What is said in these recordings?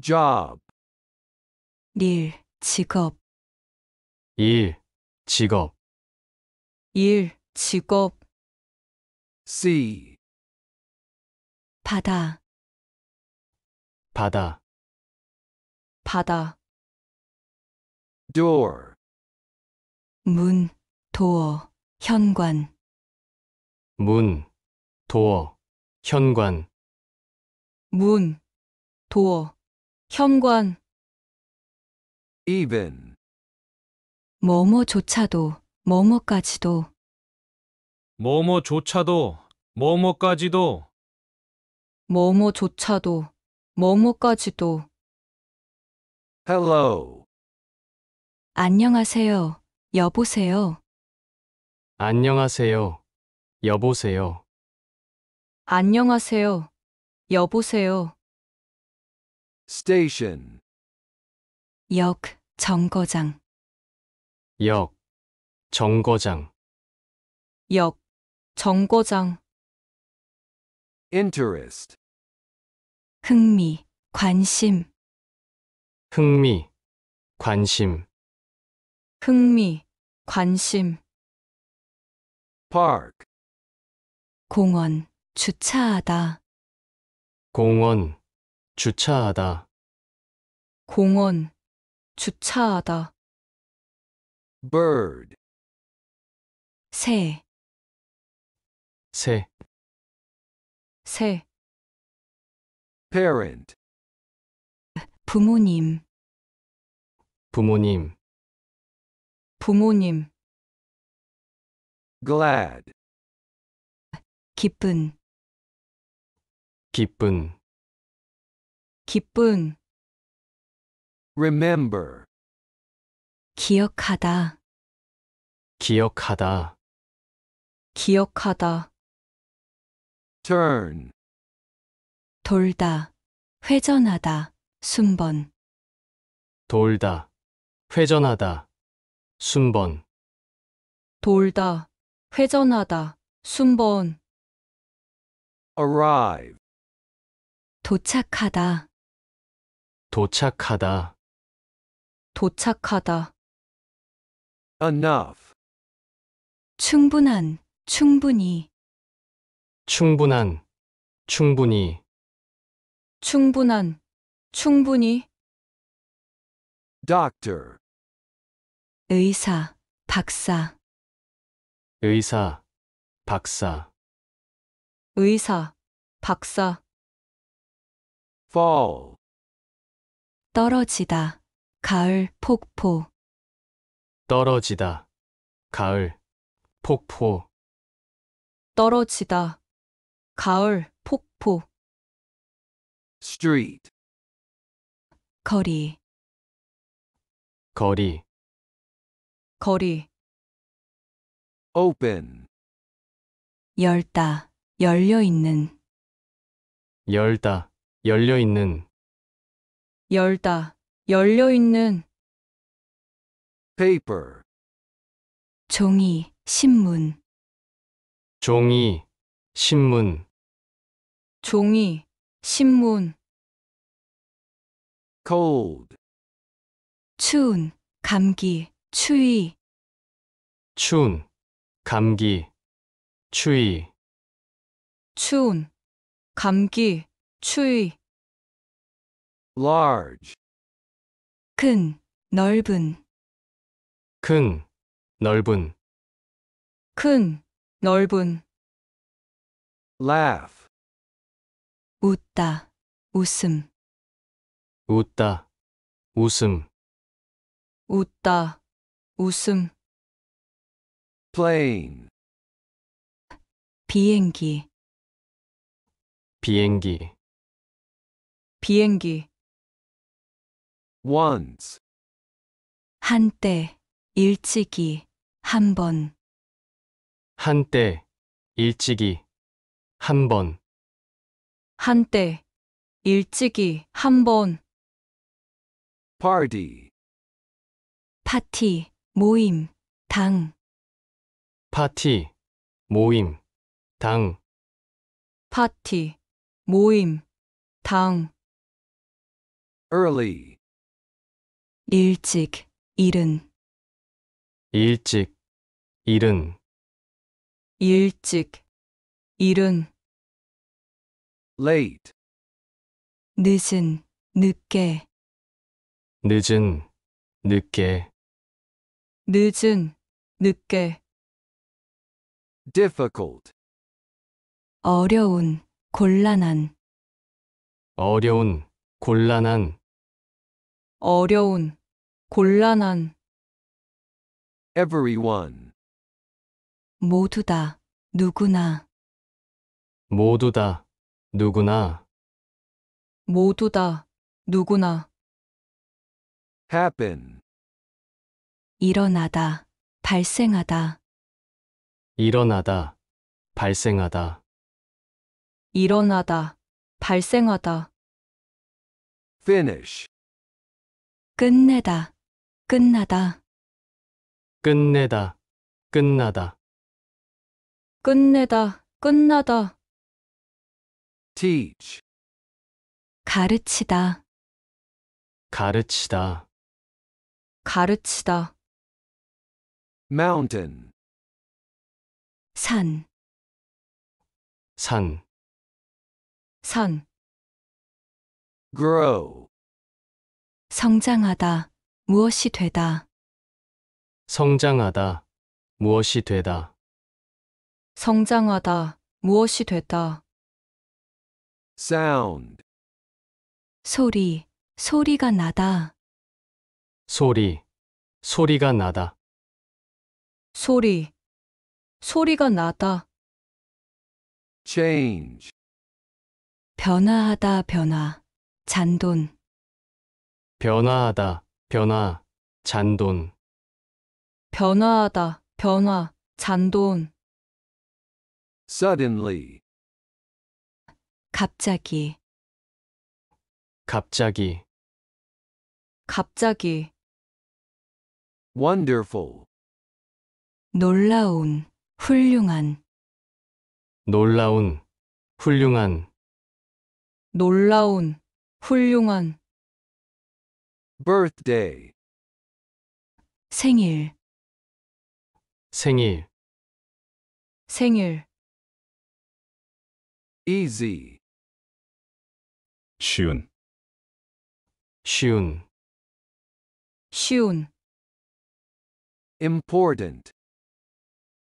job 일, 직업, 일, 직업, 일, 직업, see 바다, 바다, 바다, door 문, 도어, 현관, 문, 도어, 현관, 문, 도어, 현관 even, 뭐뭐조차도 뭐뭐까지도 뭐뭐조차도, 뭐뭐까지도, 뭐뭐조차도 뭐뭐까지도 hello, 안녕하세요. 여보세요. 안녕하세요. 여보세요. 안녕하세요. 여보세요. station 역 정거장 역 정거장 역 정거장 interest 흥미 관심 흥미 관심 흥미 관심 park 공원 주차하다 공원 주차하다, 공원, 주차하다, bird, 새, 새, 새, parent, 부모님, 부모님, 부모님, glad, 기쁜, 기쁜, 기쁜 remember 기억하다 기억하다 기억하다 turn 돌다 회전하다 순번 돌다 회전하다 순번 돌다 회전하다 순번 arrive 도착하다 도착하다. 도착하다. enough, 충분한, 충분히, 충분한, 충분히, 충분한, 충분히, doctor, 의사, 박사, 의사, 박사, 의사, 박사, fall, 떨어지다. 가을 폭포. 떨어지다. 가을 폭포. 떨어지다. 가을 폭포. street 거리. 거리 거리. open 열다. 열려 있는. 열다. 열려 있는 열다, 열려있는 paper, 종이, 신문, 종이, 신문, 종이, 신문, cold, 추운, 감기, 추위, 추운, 감기, 추위, 추운, 감기, 추위. large 큰, 넓은, 큰, 넓은, 큰, 넓은, laugh 웃다, 웃음, 웃다, 웃음, 웃다, 웃음, plane 비행기, 비행기, 비행기, once 한때 일찍이 한번 한때 일찍이 한번 한때 일찍이 한번 party 파티 모임 당 파티 모임 당 파티 모임 당 early 일찍 일은 일찍 일은 일찍 일은 late 늦은 늦게 늦은 늦게 늦은 늦게 difficult 어려운 곤란한 어려운 곤란한 어려운 곤란한 everyone 모두 다 누구나 모두 다 누구나 모두 다 누구나 happen 일어나다 발생하다 일어나다 발생하다 일어나다 발생하다 finish 끝내다 끝나다, 끝내다, 끝나다. 끝내다, 끝나다, teach, 가르치다, 가르치다, 가르치다, mountain, 산, 산, 선, grow, 성장하다, 무엇이 되다, 성장하다, 무엇이 되다, 성장하다, 무엇이 되다, sound, 소리, 소리가 나다, 소리, 소리가 나다, 소리, 소리가 나다, change, 변화하다, 변화, 잔돈, 변화하다, 변화, 잔돈, 변화하다, 변화, 잔돈, suddenly, 갑자기, 갑자기, 갑자기, wonderful, 놀라운, 훌륭한, 놀라운, 훌륭한, 놀라운, 훌륭한, birthday 생일 생일 생일 easy 쉬운 쉬운 쉬운 important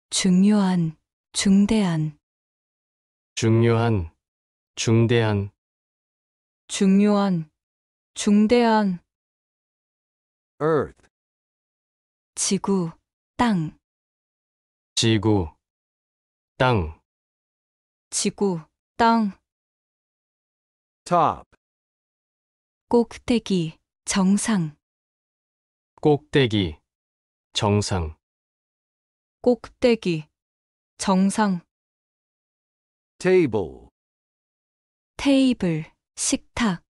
중요한 중대한 중요한 중대한 중요한 중대한 earth. 지구, 땅, 지구, 땅, 지구, 땅, top, 꼭대기, 정상, 꼭대기, 정상, 꼭대기, 정상, table, 테이블, 식탁,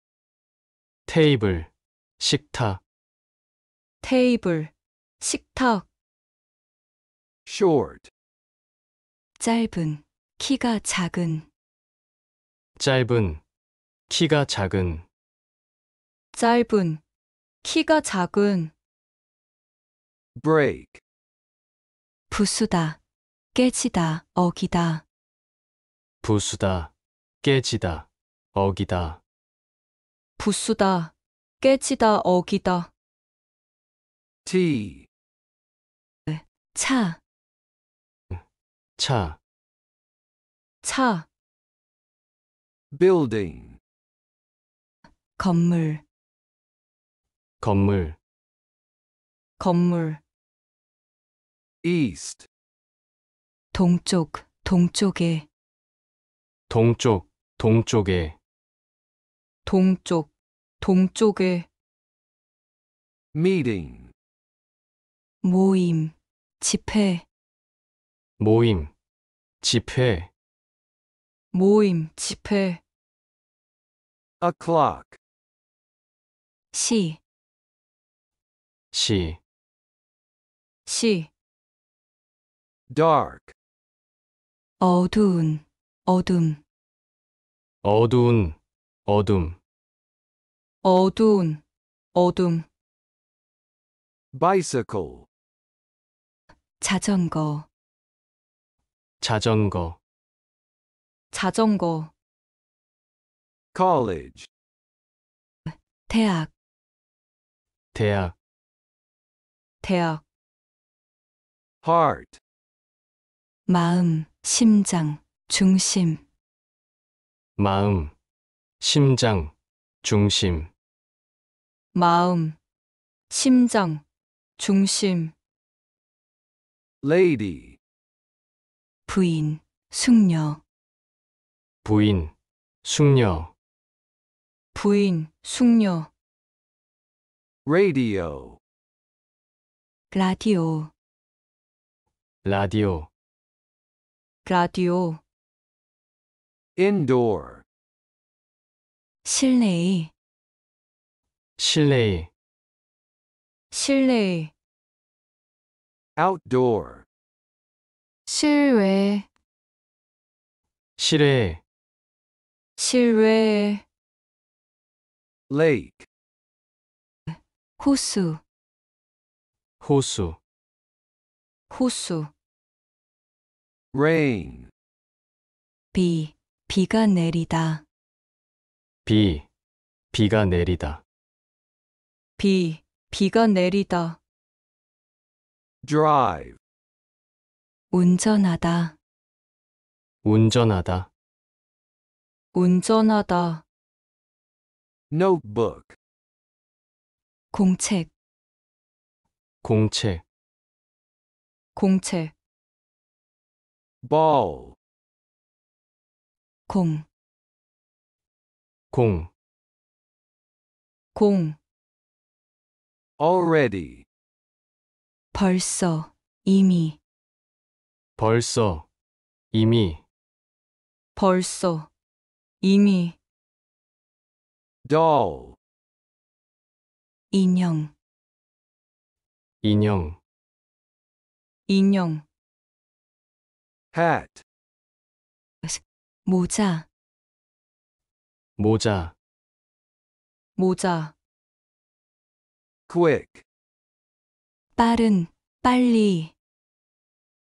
테이블, 식탁, 테이블, 식탁. short, 짧은, 키가 작은, 짧은, 키가 작은, 짧은, 키가 작은, break, 부수다, 깨지다, 어기다, 부수다, 깨지다, 어기다, 부수다, 깨지다, 어기다. T 네, 차, 어, 차, 차, building 건물, 건물, 건물, east 동쪽, 동쪽에, 동쪽, 동쪽에, 동쪽, 동쪽에, meeting 모임, 집회, 모임, 집회, 모임, 집회, a clock, 시, 시, 시, dark, 어두운, 어둠, 어두운, 어둠, 어두운, 어둠, bicycle, 자전거, 자전거, 자전거, college, 대학, 대학, 대학, heart, 마음, 심장, 중심, 마음, 심장, 중심, 마음, 심장, 중심, lady 부인, 숙녀, 부인, 숙녀, 부인, 숙녀, radio 라디오, 라디오, 라디오, indoor 실내의, 실내실내 outdoor 실외 실외 실외 lake 호수 호수 호수 rain 비 비가 내리다 비 비가 내리다 비 비가 내리다 drive 운전하다, 운전하다, 운전하다, notebook 공책, 공책, 공책, ball 공, 공, 공, already 벌써, 이미, 벌써, 이미, 벌써, 이미, doll, 인형, 인형, 인형, hat, 모자, 모자, 모자, quick, 빠른, 빨리,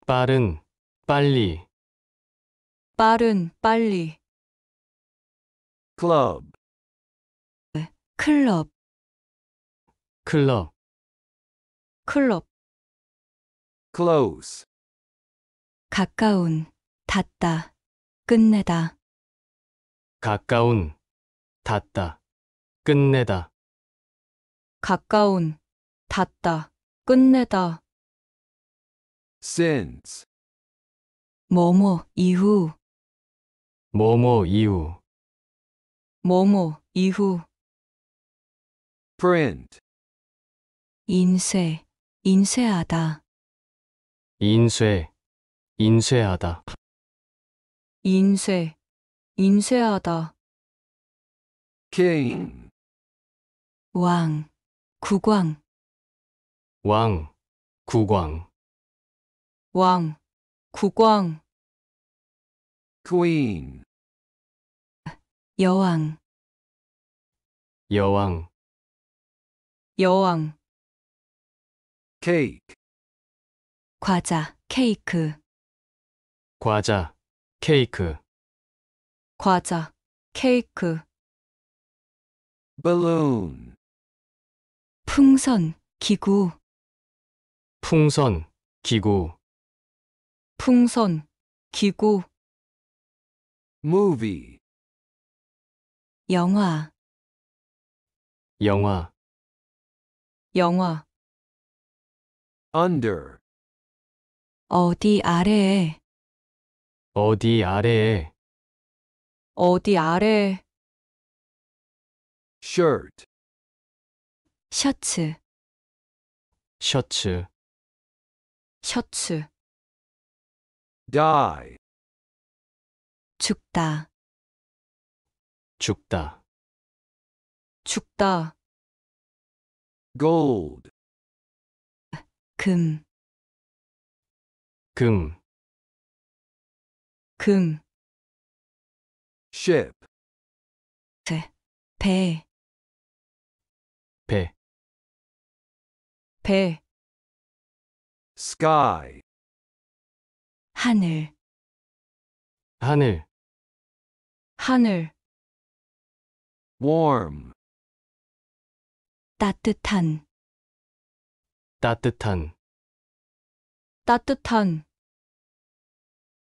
빠른, 빨리, 빠른, 빨리, 클럽 클럽, 클럽, 클럽, close, 가까운, 닿다, 끝내다, 가까운, 닿다, 끝내다, 가까운, 닿다, 끝내다 since 뭐뭐 이후 뭐뭐 이후 뭐뭐 이후 print 인쇄 인쇄하다 인쇄 인쇄하다 인쇄 인쇄하다 king 왕 국왕 왕, 국왕, 왕, 국왕, queen, 여왕, 여왕, 여왕, cake, 과자, 케이크, 과자, 케이크, 과자, 케이크, balloon, 풍선, 기구, 풍선, 기구, 풍선, 기구, movie, 영화, 영화, 영화, under, 어디 아래에, 어디 아래에, 어디 아래에, shirt, 셔츠, 셔츠, 셔츠 die, 죽다 죽다, 죽다 gold, 금, 금, 금, ship, 배, 배, 배, sky 하늘, 하늘, 하늘, warm 따뜻한, 따뜻한, 따뜻한,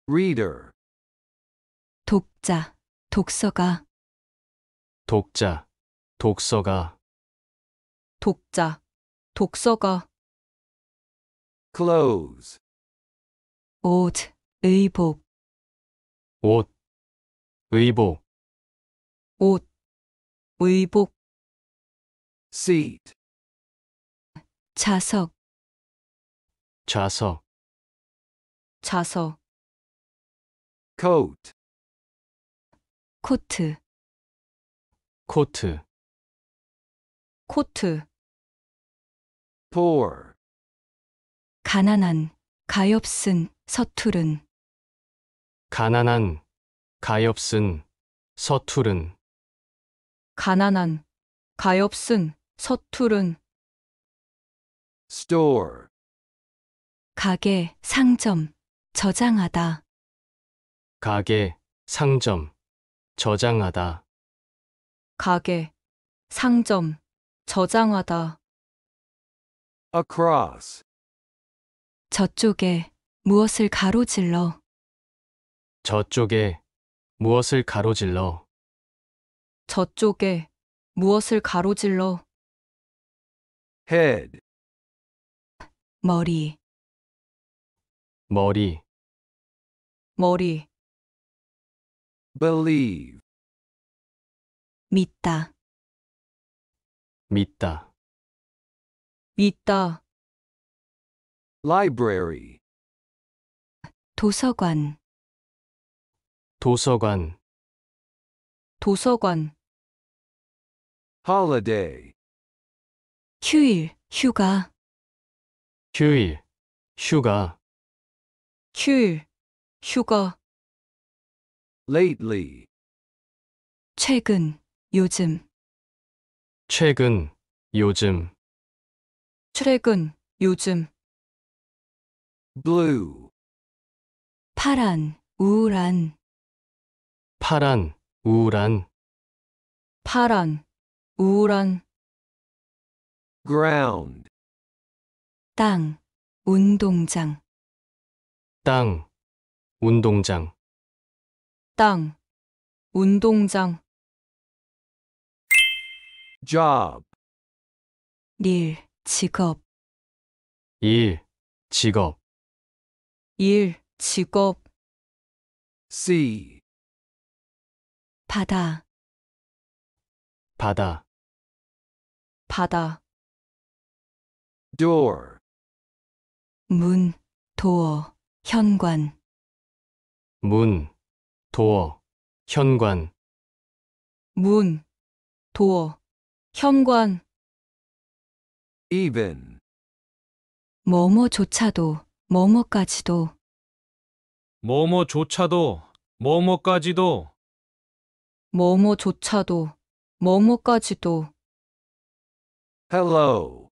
reader 독자, 독서가, 독자, 독서가, 독자, 독서가. clothes 옷, 의복 옷, 의복 옷, 의복 seat 좌석 좌석 좌석 coat 코트 코트 코트 Pour. 가난한, 가엾은, 서툴른 가난한, 가엾은, 서투른. 가난한, 가엾은, 서투른. store, 가게, 상점, 저장하다. 가게, 상점, 저장하다. 가게, 상점, 저장하다. across, 저쪽에 무엇을 가로질러 저쪽에 무엇을 가로질러 저쪽에 무엇을 가로질러 head, 머리 머리 머리 believe, 믿다 믿다 믿다 library 도서관 도서관 도서관 holiday 휴일 휴가 휴일 휴가 휴일 휴가 lately 최근 요즘 최근 요즘 최근 요즘 blue 파란, 우울한, 파란, 우울한, 파란, 우울한, ground 땅, 운동장, 땅, 운동장, 땅, 운동장, job 일, 직업, 일, 직업, 일, 직업 s e 바다 바다 바다 door 문, 도어, 현관 문, 도어, 현관 문, 도어, 현관 even 뭐뭐조차도 뭐뭐까지도 뭐뭐조차도, 뭐뭐까지도, 뭐뭐조차도 뭐뭐까지도 Hello.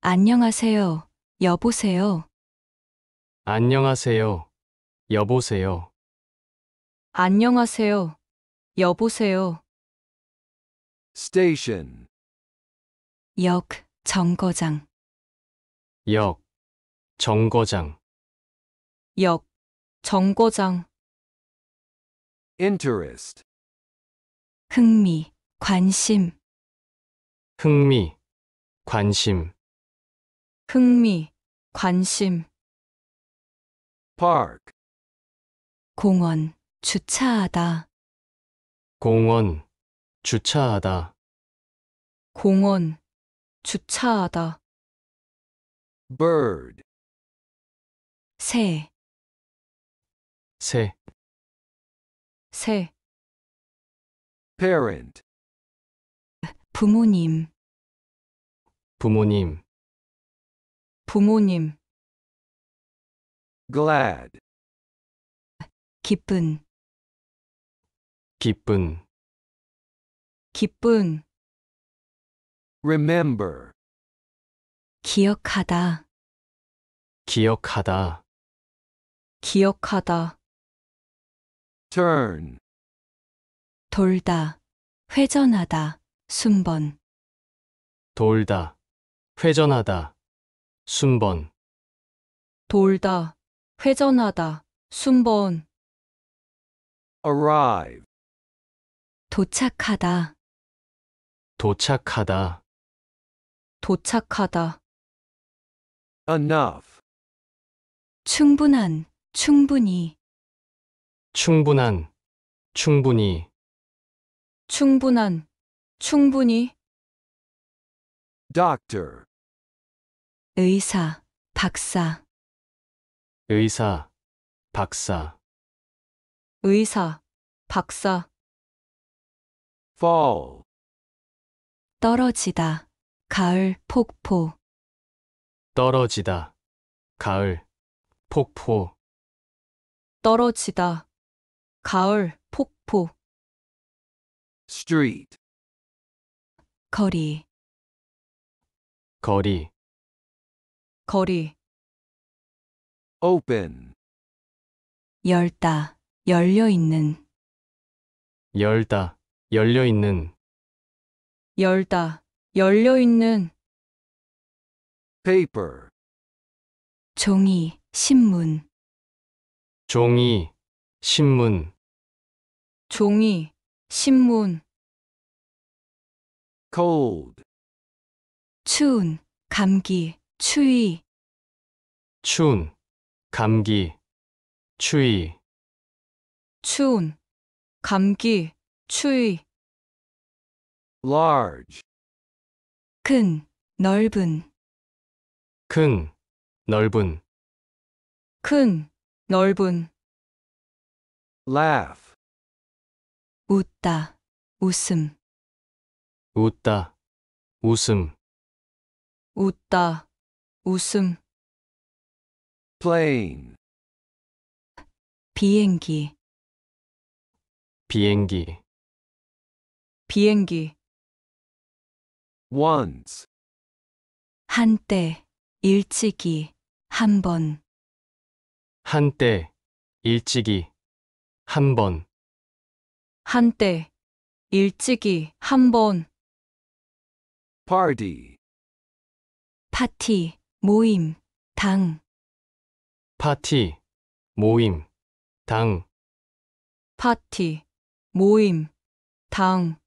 안녕하세요. 여보세요. 안녕하세요. 여보세요. 안녕하세요. 여보세요. Station. 역 정거장 역, 정거장 역, 정거장, interest, 흥미, 관심, 흥미 관심 흥미, 관심, park, 공원, 주차하다, 공원 주차하다 공원, 주차하다, bird, 새, 새 새, parent, 부모님, 부모님 부모님, glad, 기쁜, 기쁜 기쁜, remember, 기억하다, 기억하다 기억하다. turn, 돌다. 회전하다. 순번. 돌다, 회전하다, 순번, 돌다. 회전하다. 순번. arrive, 도착하다. 도착하다, 도착하다. enough, 충분한. 충분히, 충분한, 충분히, 충분한, 충분히, doctor, 의사, 박사, 의사, 박사, 의사, 박사, fall, 떨어지다, 가을, 폭포, 떨어지다, 가을, 폭포, 떨어지다. 가을, 폭포. street, 거리, 거리, 거리. open, 열다. 열려 있는. 열다, 열려 있는, 열다. 열려 있는. paper, 종이, 신문. 종이, 신문, 종이, 신문, cold, 추운, 감기, 추위, 추운, 감기, 추위, 추운, 감기, 추위, large, 큰, 넓은, 큰, 넓은, 큰, 넓은 laugh 웃다 웃음 웃다 웃음 웃다 웃음 plane 비행기 비행기 비행기 once 한때 일찍이 한번 한때 일찍이 한번 한때 일찍이 한번 party, 파티 모임 당 파티 모임 당 파티 모임 당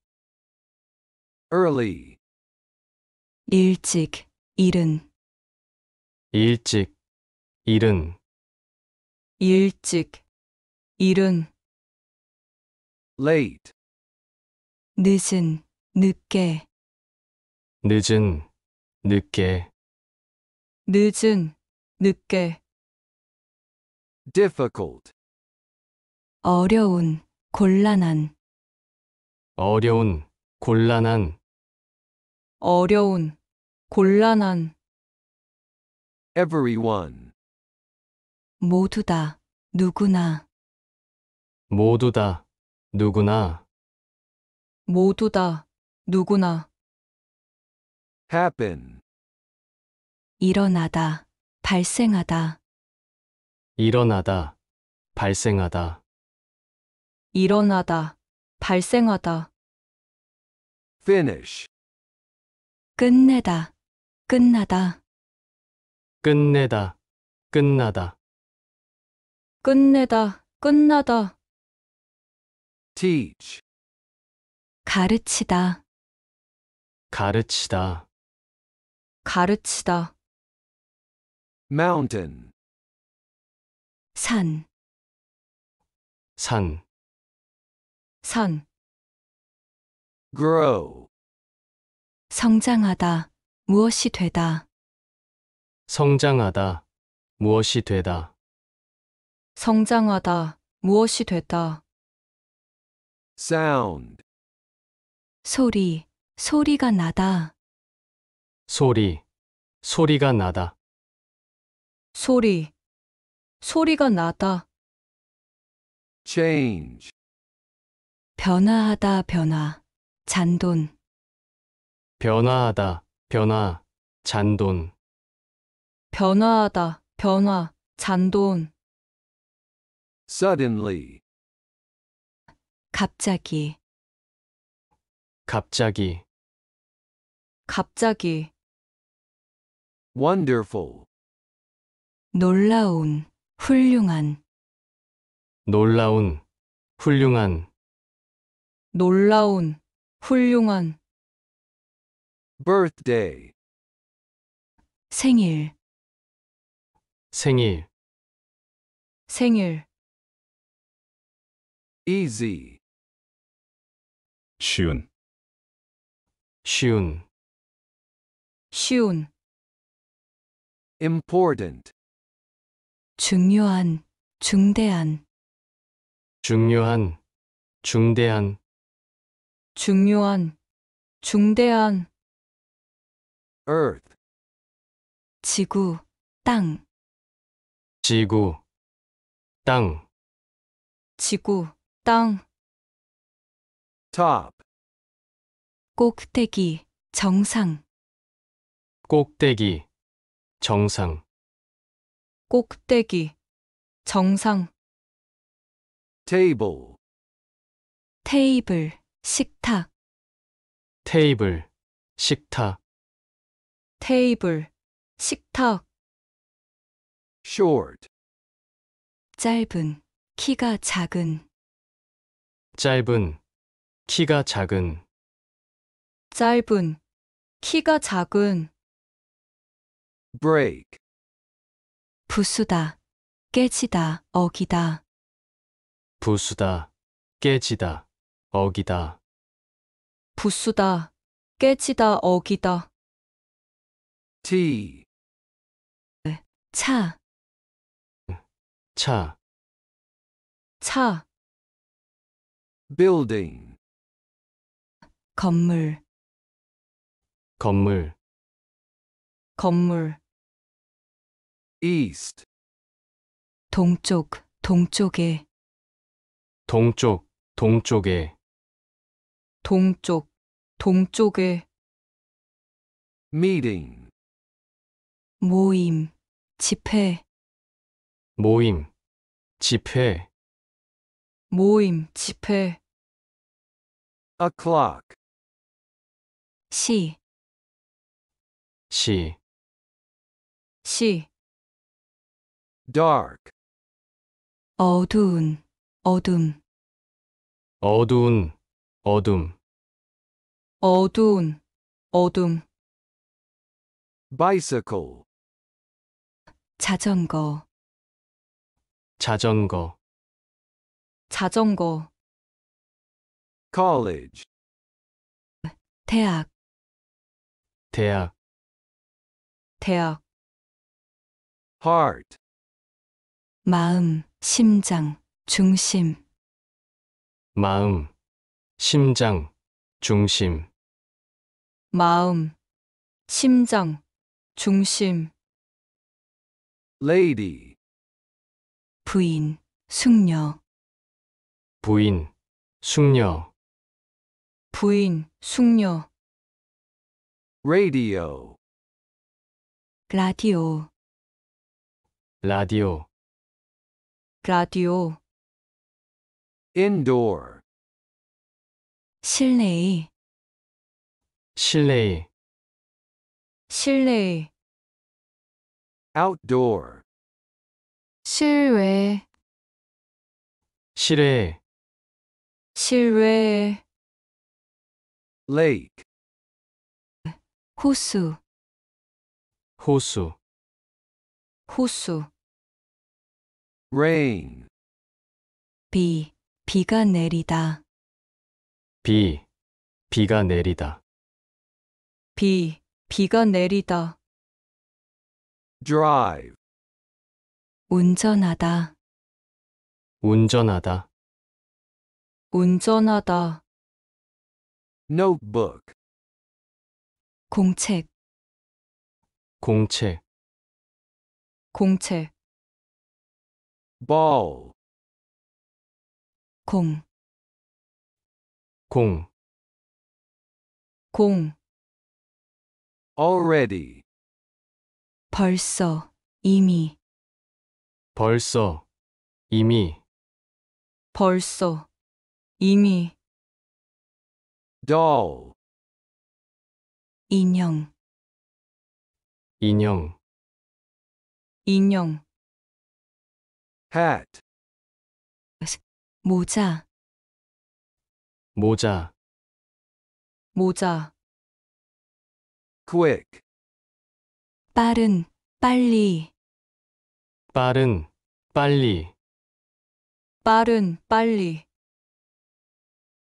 early, 일찍 이른 일찍 이른 일찍 이른 late 늦은 늦게 늦은 늦게 늦은 늦게 difficult 어려운 곤란한 어려운 곤란한 어려운 곤란한 everyone 모두 다, 누구나, 모두 다, 누구나, 모두 다, 누구나, happen, 일어나다, 발생하다, 일어나다, 발생하다, 일어나다, 발생하다, finish, 끝내다, 끝나다, 끝내다, 끝나다, 끝내다, 끝나다. teach, 가르치다, 가르치다, 가르치다. mountain, 산, 산, 산, grow, 성장하다, 무엇이 되다, 성장하다, 무엇이 되다. 성장하다, 무엇이 되다, sound, 소리, 소리가 나다, 소리, 소리가 나다, 소리, 소리가 나다, change, 변화하다, 변화, 잔돈, 변화하다, 변화, 잔돈, 변화하다, 변화, 잔돈, suddenly 갑자기, 갑자기, 갑자기, wonderful 놀라운, 훌륭한, 놀라운, 훌륭한, 놀라운, 훌륭한, birthday 생일, 생일, 생일, easy 쉬운 쉬운 쉬운 important 중요한 중대한 중요한 중대한 중요한 중대한 earth 지구 땅 지구 땅 지구 땅 top 꼭대기 정상 꼭대기 정상 꼭대기 정상 table 테이블 식탁 테이블 식탁 테이블 식탁 short 짧은 키가 작은 짧은, 키가 작은, 짧은, 키가 작은, break, 부수다, 깨지다, 어기다, 부수다, 깨지다, 어기다, 부수다, 깨지다, 어기다, tea, 차, 차, 차, building 건물 건물 건물 east 동쪽 동쪽에 동쪽 동쪽에 동쪽 동쪽에 meeting 모임 집회 모임 집회 모임 집회 o'clock 시, 시, 시, dark 어두운, 어둠, 어두운, 어둠, 어두운, 어둠, bicycle 자전거, 자전거, 자전거, college 대학 대학 대학 heart 마음 심장 중심 마음 심장 중심 마음 심장 중심 lady 부인 숙녀 부인 숙녀 부인, 숙녀, radio, 라디오, 라디오, 라디오, indoor, 실내실내실내 outdoor, 실외, 실외, 실외, lake 호수 호수 호수 rain 비 비가 내리다 비 비가 내리다 비 비가 내리다 drive 운전하다 운전하다 운전하다 notebook 공책 공책 공책 ball 공, 공, 공, already 벌써, 이미, 벌써, 이미, 벌써, 이미, doll 인형 인형 인형 hat 모자 모자 모자 quick 빠른 빨리 빠른 빨리 빠른 빨리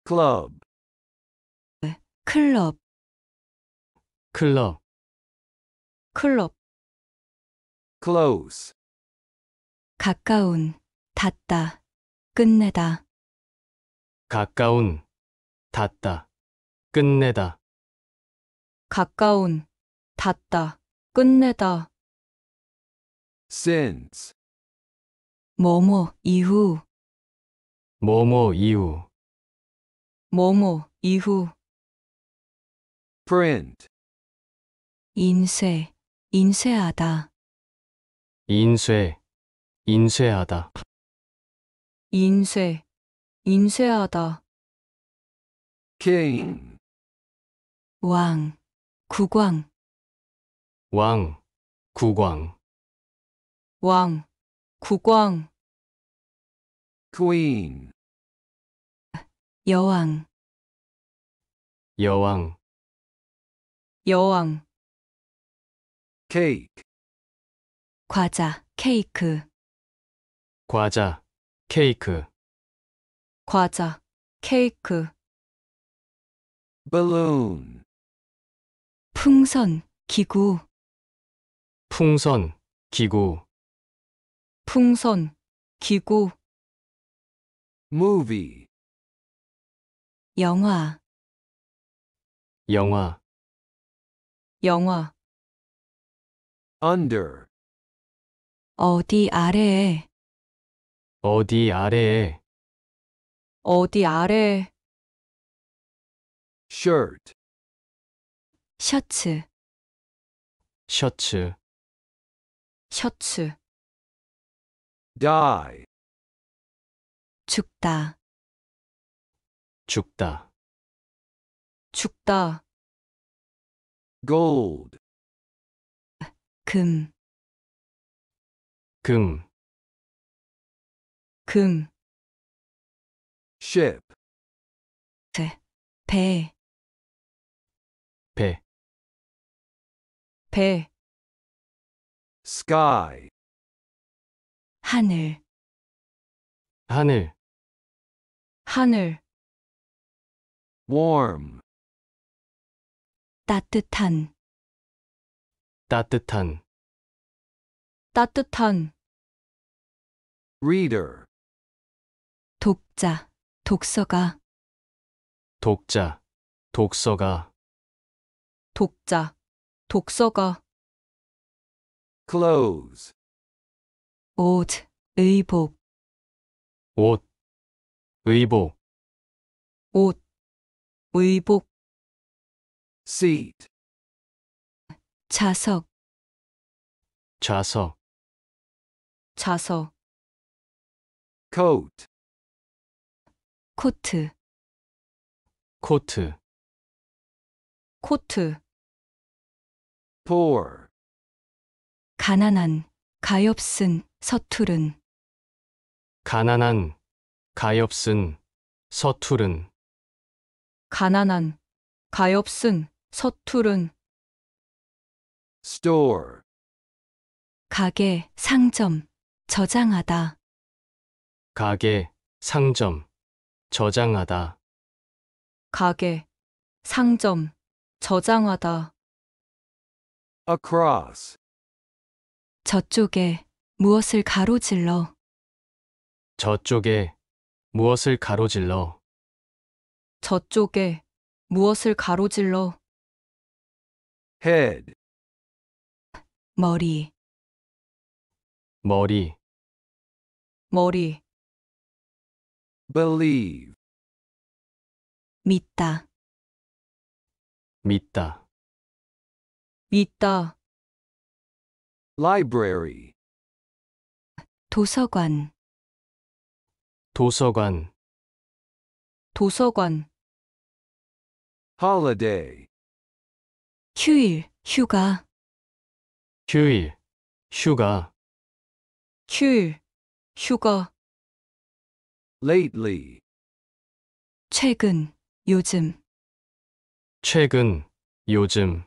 club 클럽 클럽 클럽 close 가까운 닿다 끝내다 가까운 닿다 끝내다 가까운 닿다 끝내다 since 뭐뭐 이후 뭐뭐 이후 뭐뭐 이후 print 인쇄, 인쇄하다, 인쇄, 인쇄하다, 인쇄, 인쇄하다, king 왕, 국왕, 왕, 국왕, 왕, 국왕, queen 여왕, 여왕, 여왕 케이크 과자 케이크 과자 케이크 과자 케이크 balloon 풍선 기구 풍선 기구 풍선 기구 movie 영화 영화 영화 under 어디 아래에 어디 아래에 어디 아래에 shirt 셔츠 셔츠 셔츠 die 죽다 죽다 죽다 gold 금, 금, 금, ship, 대, 배, 배, 배, sky, 하늘, 하늘, 하늘, warm, 따뜻한 따뜻한 따뜻한 reader 독자 독서가 독자 독서가 독자 독서가 clothes 옷 의복 옷 의복 옷 의복 seat 좌석 좌석 좌석 coat 코트 코트 코트 poor 가난한 가엾은 서툴은 가난한 가엾은 서 서툴은. 가난한 가엾은 서투른 store 가게, 상점, 저장하다, 가게, 상점, 저장하다, 가게, 상점, 저장하다, across 저쪽에 무엇을 가로질러, 저쪽에 무엇을 가로질러, 저쪽에 무엇을 가로질러, head 머리 머리 머리 believe 믿다 믿다 믿다 library 도서관 도서관 도서관 holiday 휴일, 휴가, 휴일, 휴가, 휴일, 휴가, lately, 최근, 요즘, 최근, 요즘,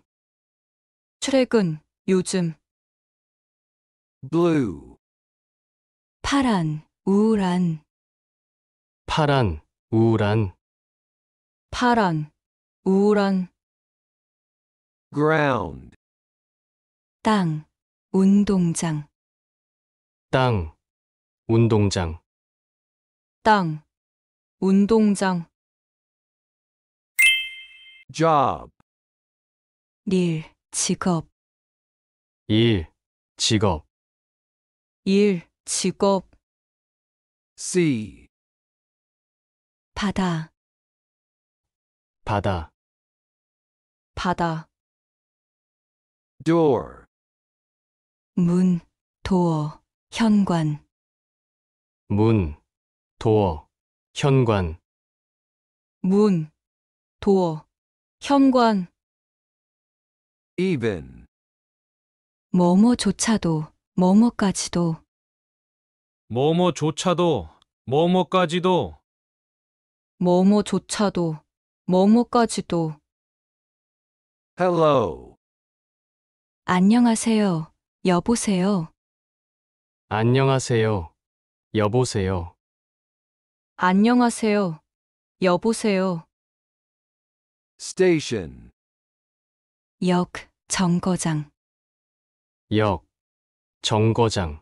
최근, 요즘, blue, 파란, 우울한, 파란, 우울한, 파란, 우울한, ground 땅, 운동장, 땅, 운동장, 땅, 운동장, job 일, 직업, 일, 직업, 일, 직업, sea 바다, 바다, 바다, door 문, 도어, 현관, 문, 도어, 현관, 문, 도어, 현관, even 뭐뭐조차도, 뭐뭐까지도, 뭐뭐조차도, 뭐뭐까지도, 뭐뭐조차도, 뭐뭐까지도. hello 안녕하세요. 여보세요. 안녕하세요. 여보세요. 안녕하세요. 여보세요. s t a t 역 정거장. 역 정거장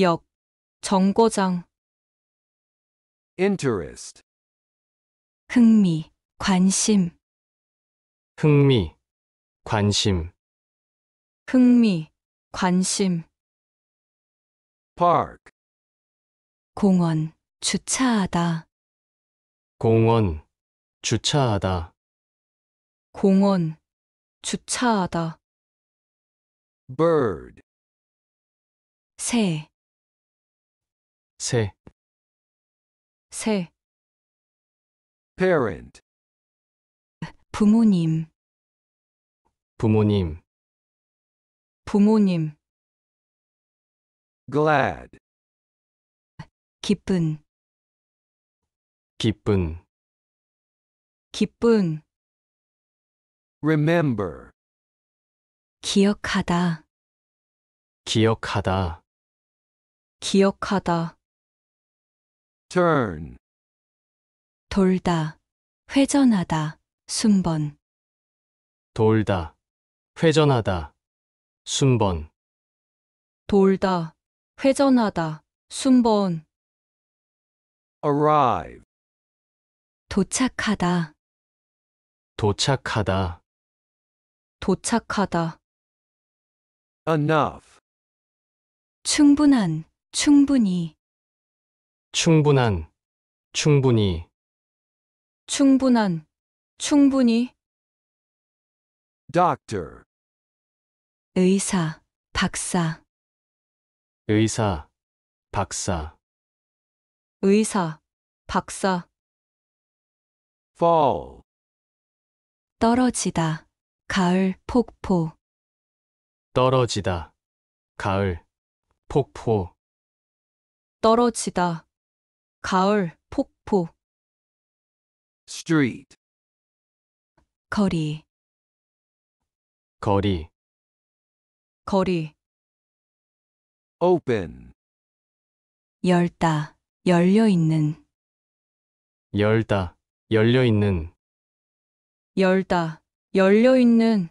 역 정거장. interest, 흥미, 관심. 흥미 관심 흥미, 관심. park, 공원, 주차하다. 공원, 주차하다, 공원, 주차하다. bird, 새, 새, 새, parent, 부모님. 부모님, 부모님 glad 기쁜 기쁜 기쁜 remember 기억하다 기억하다 기억하다 turn 돌다 회전하다 순번 돌다 회전하다 순번, 돌다, 회전하다, 순번, arrive, 도착하다, 도착하다, 도착하다, enough, 충분한, 충분히, 충분한, 충분히, 충분한, 충분히, doctor, 의사, 박사, 의사, 박사. 의사, 박사, fall, 떨어지다, 가을, 폭포, 떨어지다. 가을, 폭포. 떨어지다, 가을, 폭포, street, 거리, 거리. 거리 open 열다 열려 있는 열다 열려 있는 열다 열려 있는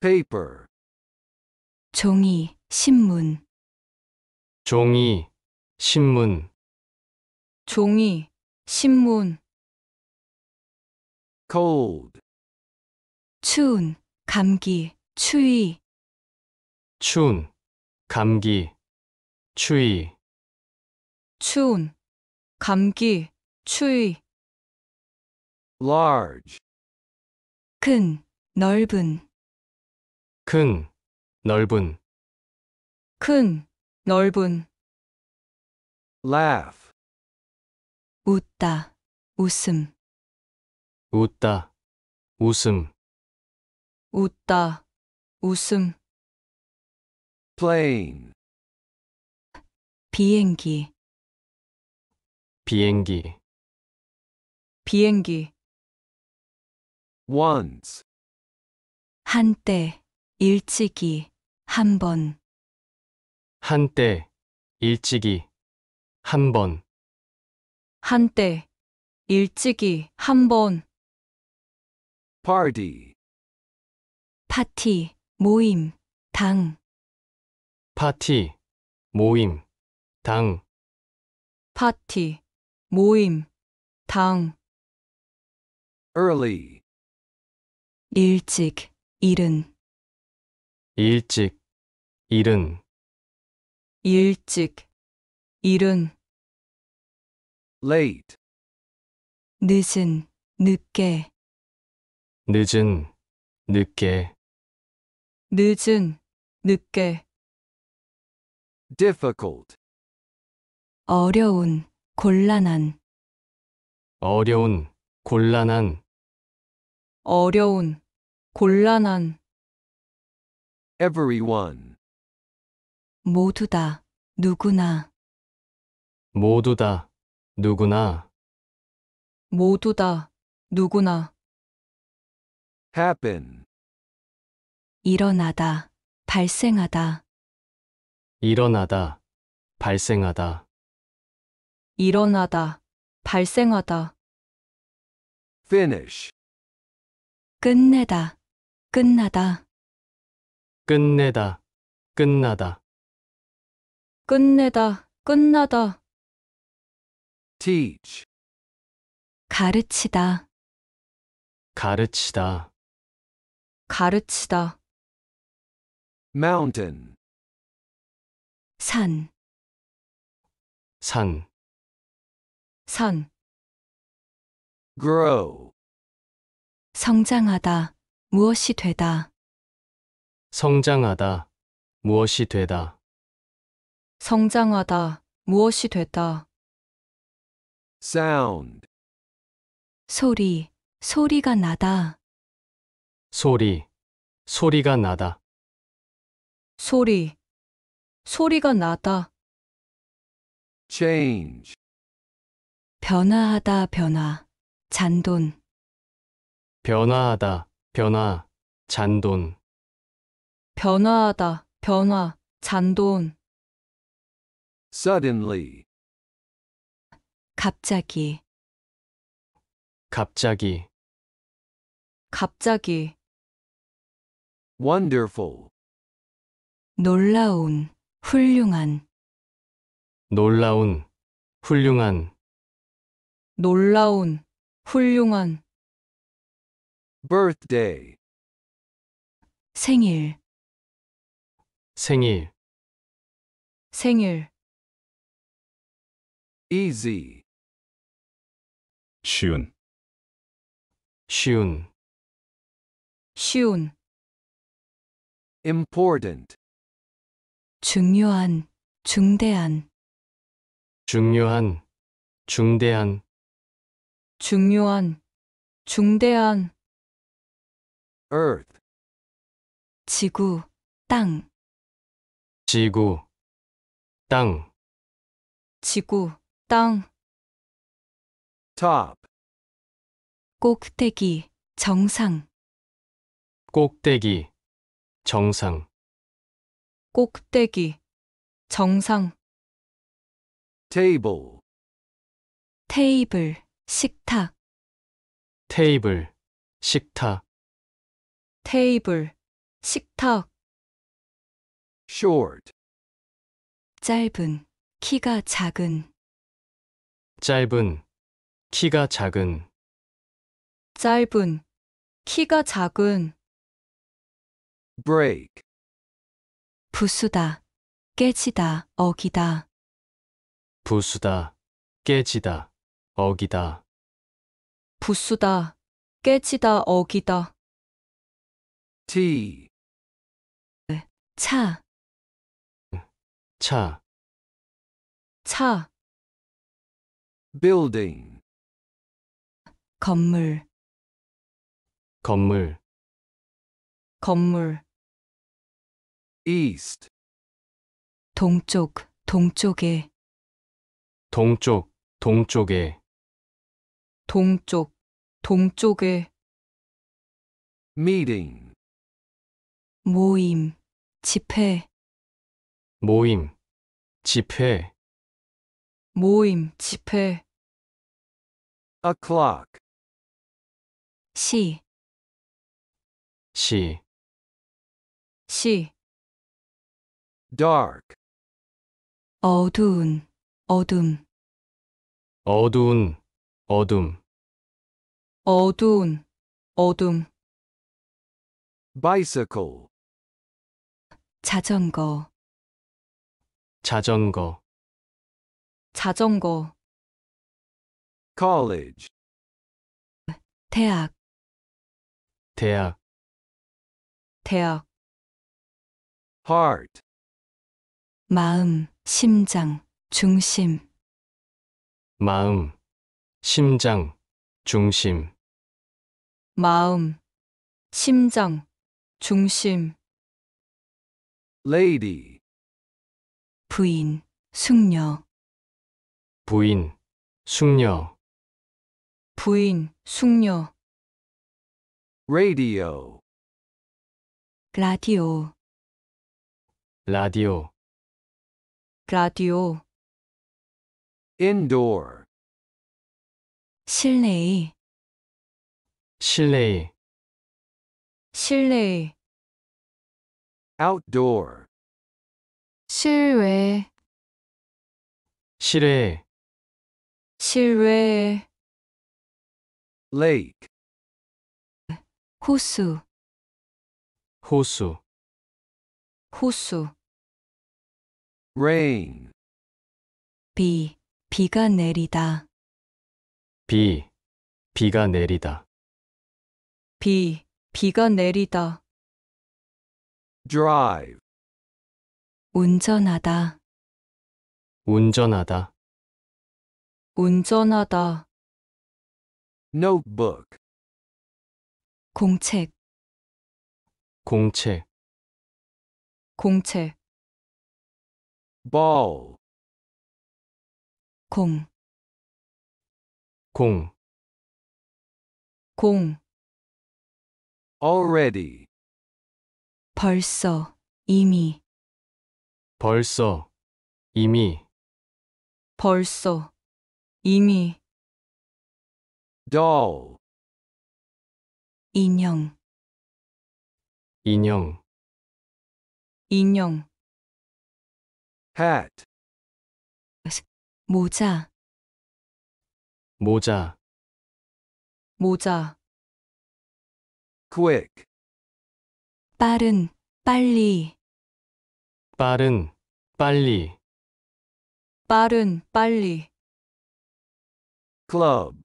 paper 종이 신문 종이 신문 종이 신문 cold 추운 감기 추위, 추운, 감기, 추위, 추운, 감기, 추위, large, 큰, 넓은, 큰, 넓은, 큰, 넓은, laugh, 웃다, 웃음, 웃다, 웃음, 웃다, 웃음 플레인 비행기 비행기 비행기 once 한때 일찍이 한번 한때 일찍이 한번 한때 일찍이 한번 party 파티 모임, 당, 파티, 모임, 당, 파티, 모임, 당, early, 일찍, 이른, 일찍, 이른, 일찍, 이른, late, 늦은, 늦게, 늦은, 늦게, 늦은, 늦게, difficult, 어려운, 곤란한, 어려운, 곤란한, 어려운, 곤란한, everyone, 모두 다, 누구나, 모두 다, 누구나, 모두 다, 누구나, happen, 일어나다, 발생하다, 일어나다, 발생하다, 일어나다, 발생하다, finish, 끝내다, 끝나다, 끝내다, 끝나다, 끝내다, 끝나다, teach, 가르치다, 가르치다, 가르치다, mountain 산, 산, 선, grow 성장하다, 무엇이 되다, 성장하다, 무엇이 되다, 성장하다, 무엇이 되다, sound 소리, 소리가 나다, 소리, 소리가 나다, 소리, 소리가 나다. change, 변화하다, 변화. 잔돈, 변화하다, 변화, 잔돈, 변화하다, 변화, 잔돈, suddenly, 갑자기, 갑자기, 갑자기, wonderful, 놀라운, 훌륭한, 놀라운, 훌륭한, 놀라운, 훌륭한, birthday, 생일, 생일, 생일, easy, 쉬운, 쉬운, 쉬운, important, 중요한, 중대한, 중요한, 중대한, 중요한, 중대한, earth, 지구, 땅, 지구, 땅, 지구, 땅, top, 꼭대기, 정상, 꼭대기, 정상, 꼭대기, 정상, table, 테이블, 식탁, 테이블, 식탁, 테이블, 식탁, short, 짧은, 키가 작은, 짧은, 키가 작은, 짧은, 키가 작은, break, 부수다, 깨지다, 어기다. 부수다, 깨지다, 어기다. 부수다, 깨지다, 어기다. T 차, 차, 차, building, 건물, 건물, 건물. east 동쪽, 동쪽에, 동쪽, 동쪽에, 동쪽, 동쪽에, meeting 모임, 집회, 모임, 집회, 모임, 집회, o'clock 시, 시, 시, dark 어두운 어둠 어두운 어둠 어두운 어둠 bicycle 자전거 자전거 자전거 college 대학 대학 대학 heart 마음, 심장, 중심. 마음, 심장, 중심. 마음, 심장, 중심. lady 부인, 숙녀. 부인, 숙녀, 부인, 숙녀. radio 라디오, 라디오, 라디오 indoor 실내의 실내의 실내의 outdoor 실외 실외 실외 lake 호수 호수 호수 rain 비, 비가 내리다. 비, 비가 내리다. 비, 비가 내리다. drive 운전하다. 운전하다. 운전하다. notebook 공책, 공책, 공책. ball 공, 공, 공, already 벌써, 이미, 벌써, 이미, 벌써, 이미, doll 인형, 인형, 인형, hat 모자 모자 모자 quick 빠른 빨리 빠른 빨리 빠른 빨리 club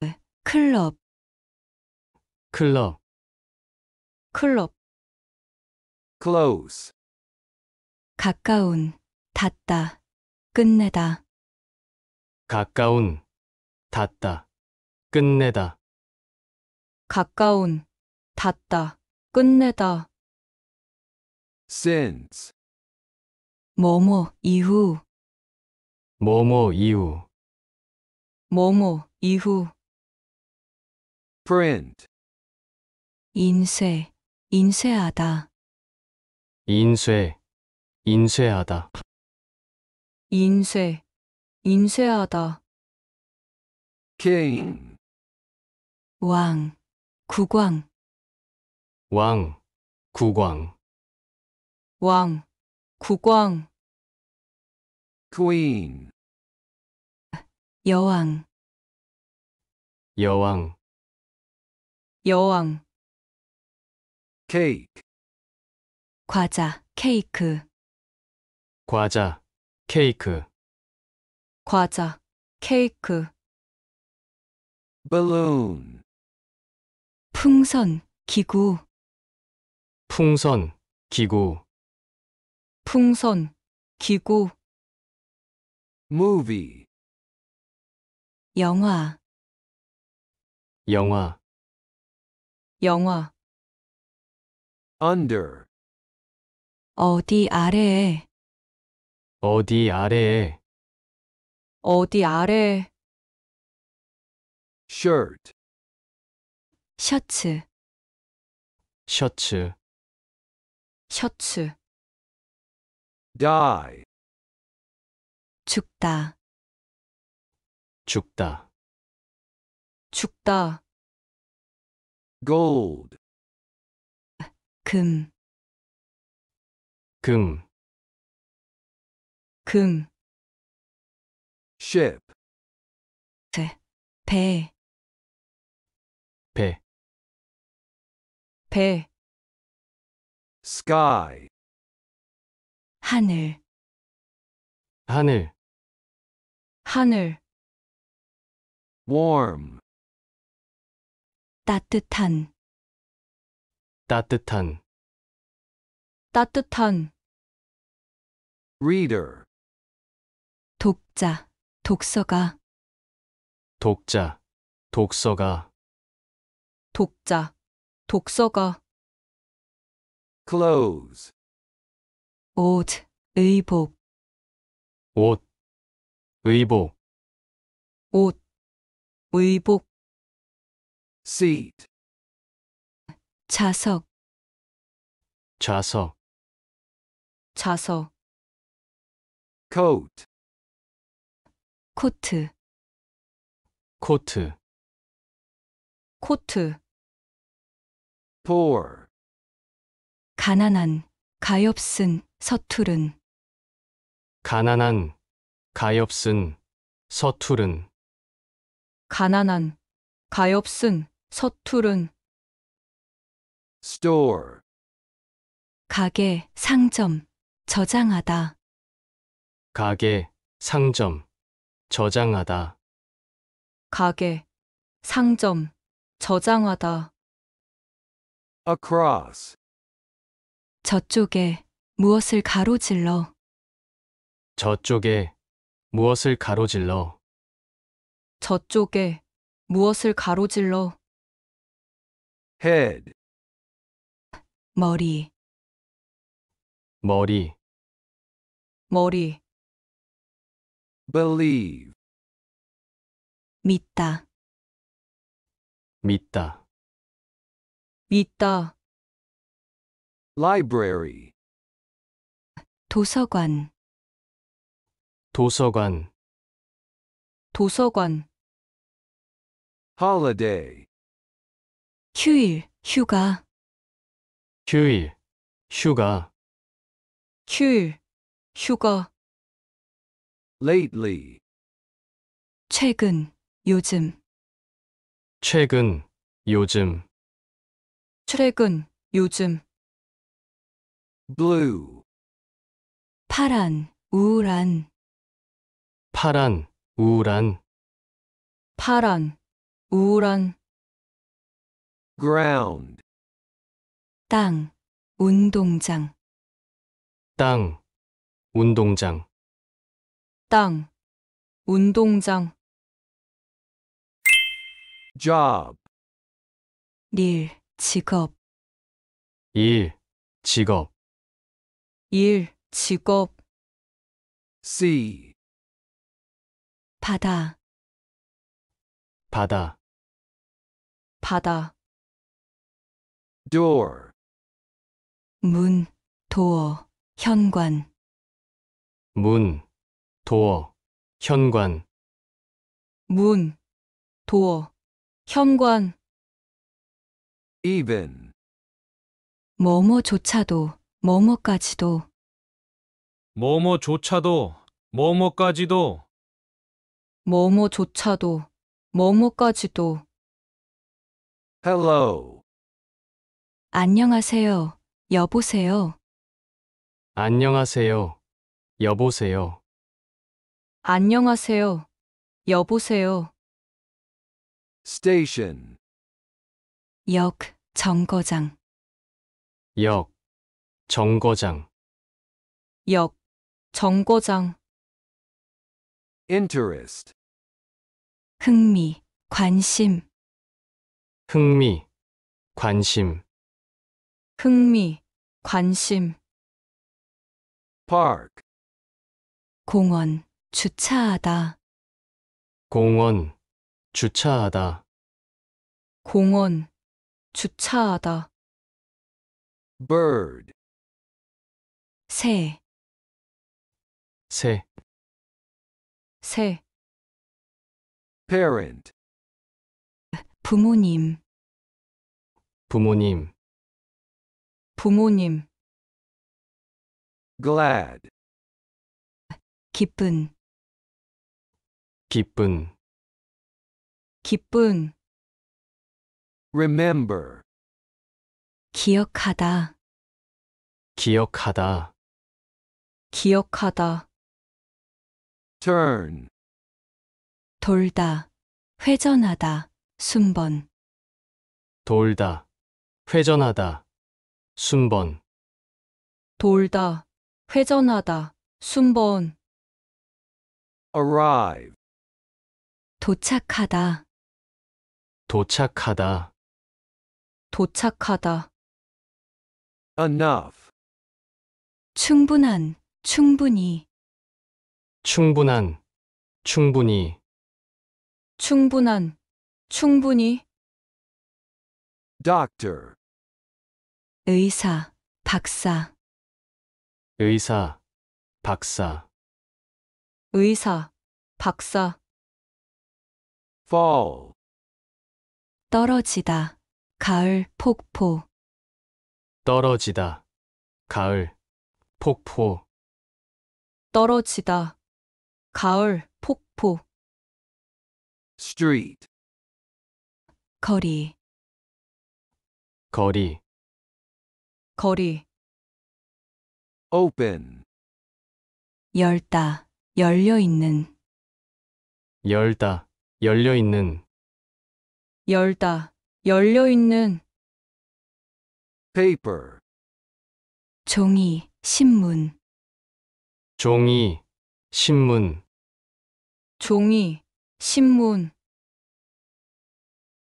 네, 클럽 클럽 클럽 close 가까운, 닿다, 끝내다. 가까운, 닿다, 끝내다. 가까운, 닿다, 끝내다. since 뭐뭐 이후 뭐뭐 이후 뭐뭐 이후 print 인쇄, 인쇄하다. 인쇄, 인쇄하다. 인쇄, 인쇄하다. 개인, 왕, 국왕, 왕, 국왕, 왕, 국왕, queen, 여왕, 여왕, 여왕, c a k 과자, 케이크, 과자, 케이크, 과자, 케이크, balloon, 풍선, 기구, 풍선, 기구, 풍선, 기구, movie, 영화, 영화, 영화, under, 어디 아래에, 어디 아래에 어디 아래 shirt, 셔츠 셔츠 셔츠 die, 죽다 죽다 죽다 gold, 금금 금, ship, 트, 배, 배, 배, sky, 하늘, 하늘, 하늘, warm, 따뜻한, 따뜻한, 따뜻한, reader, 독자, 독서가, 독자, 독서가, 독자, 독서가, clothes, 옷, 의복, 옷, 의복, 옷, 의복, seat, 자석, 좌석, 자석, coat, 코트 코트 코트 poor 가난한 가엾은 서투른 가난한 가엾은 서투른 가난한 가엾은 서투른 store 가게 상점 저장하다 가게 상점 저장하다, 가게, 상점, 저장하다, across, 저쪽에 무엇을 가로질러, 저쪽에 무엇을 가로질러, 저쪽에 무엇을 가로질러, head, 머리, 머리, 머리, believe 믿다, 믿다, 믿다, library 도서관, 도서관, 도서관, holiday 휴일, 휴가, 휴일, 휴가, 휴일, 휴가, lately 최근, 요즘, 최근, 요즘, 최근, 요즘, blue 파란, 우울한, 파란, 우울한, 파란, 우울한, ground 땅, 운동장, 땅, 운동장, 땅, 운동장, job, 일, 직업, 일, 직업, 일, 직업, sea, 바다, 바다, 바다, door, 문, 도어, 현관, 문, 도어, 현관, 문, 도어, 현관, even, 뭐뭐조차도, 뭐뭐까지도, 뭐뭐조차도, 뭐뭐까지도, 뭐뭐조차도, 뭐뭐까지도, hello, 안녕하세요, 여보세요, 안녕하세요. 여보세요. 안녕하세요. 여보세요. station, 역, 정거장. 역, 정거장, 역, 정거장. interest, 흥미, 관심. 흥미, 관심, 흥미, 관심. park, 공원, 주차하다 공원 주차하다 공원 주차하다 bird 새, 새새 parent 부모님 부모님 부모님 glad 기쁜 기쁜 기쁜 remember 기억하다 기억하다 기억하다 turn 돌다 회전하다 순번 돌다 회전하다 순번 돌다 회전하다 순번 arrive 도착하다, 도착하다, 도착하다. enough, 충분한, 충분히, 충분한, 충분히, 충분한, 충분히. doctor, 의사, 박사, 의사, 박사, 의사, 박사. fall 떨어지다. 가을 폭포. 떨어지다. 가을. 폭포. 떨어지다. 가을 폭포. street 거리. 거리. 거리. open 열다. 열려 있는. 열다. 열려있는 열다, 열려있는 paper, 종이, 신문, 종이, 신문, 종이, 신문,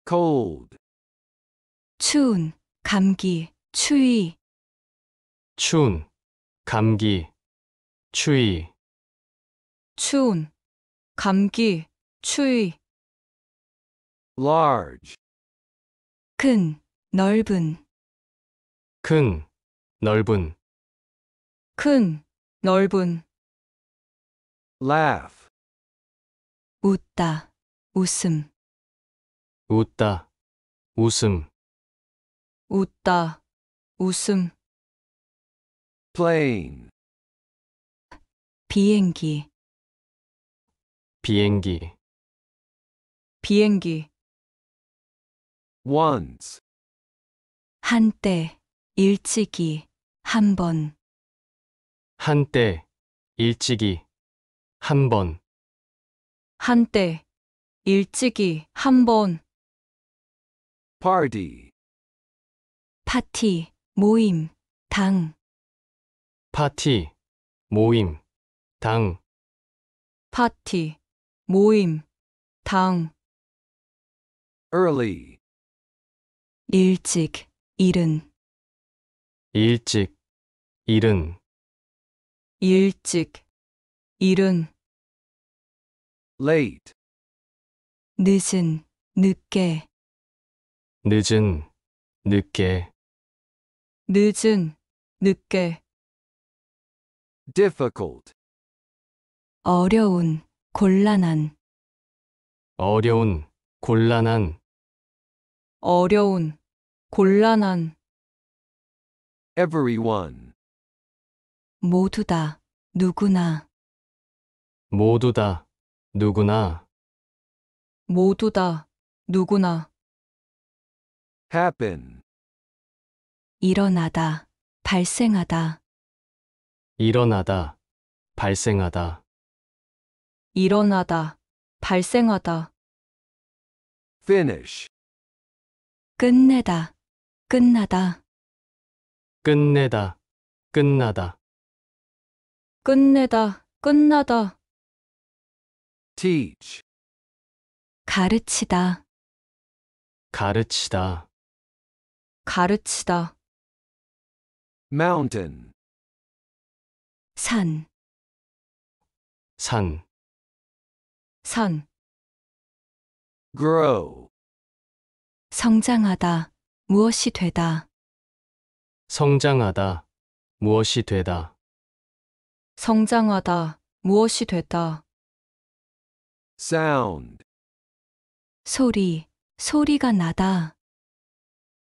cold, 추운, 감기, 추위, 추운, 감기, 추위, 추운, 감기, 추위 large 큰 넓은 큰 넓은 큰 넓은 laugh 웃다 웃음 웃다 웃음 웃다 웃음 plane 비행기 비행기 비행기 once, 한때 일찍이 한 번 한때 일찍이 한 번 한때 일찍이 한번 party, 파티 모임 당 파티 모임 당 파티 모임 당 early 일찍, 이른, 일찍, 이른, 일찍, 이른, late 늦은, 늦게, 늦은, 늦게, 늦은, 늦게, difficult 어려운, 곤란한, 어려운, 곤란한, 어려운, 곤란한, everyone, 모두 다, 누구나, 모두 다, 누구나, 모두 다, 누구나, happen, 일어나다, 발생하다, 일어나다, 발생하다, 일어나다, 발생하다, finish, 끝내다, 끝나다, 끝내다, 끝나다. 끝내다, 끝나다, teach, 가르치다, 가르치다, 가르치다, mountain, 산, 산, 산, grow, 성장하다, 무엇이 되다. 성장하다, 무엇이 되다. 성장하다, 무엇이 되다. sound, 소리, 소리가 나다.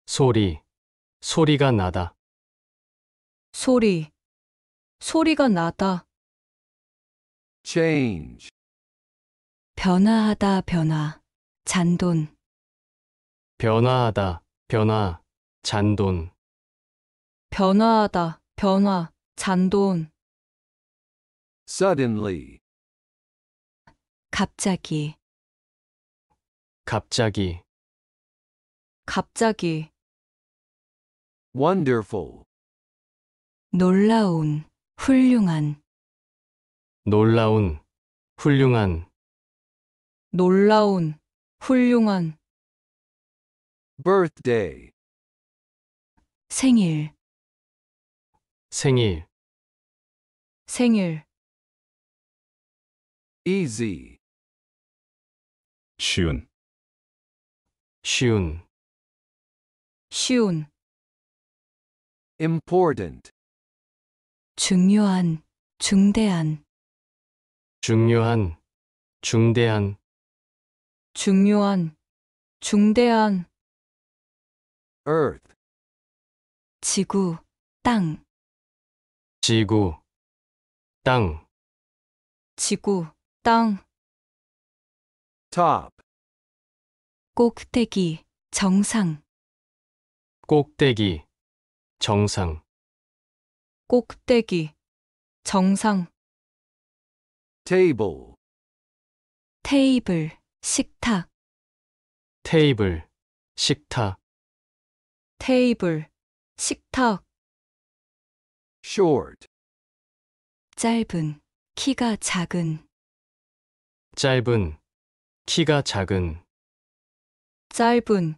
소리, 소리가 나다. 소리, 소리가 나다. change, 변화하다, 변화. 잔돈. 변화하다, 변화, 잔돈. 변화하다, 변화, 잔돈. Suddenly. 갑자기, 갑자기, 갑자기, Wonderful. 놀라운, 훌륭한, 놀라운, 훌륭한, 놀라운, 훌륭한. birthday 생일 생일 생일 easy 쉬운 쉬운 쉬운 important 중요한 중대한 중요한 중대한 중요한 중대한 earth. 지구, 땅, 지구, 땅, 지구, 땅, top. 꼭대기, 정상, 꼭대기, 정상, 꼭대기, 정상, table, 테이블, 식탁, 테이블, 식탁, 테이블, 식탁. short, 짧은, 키가 작은, 짧은, 키가 작은, 짧은,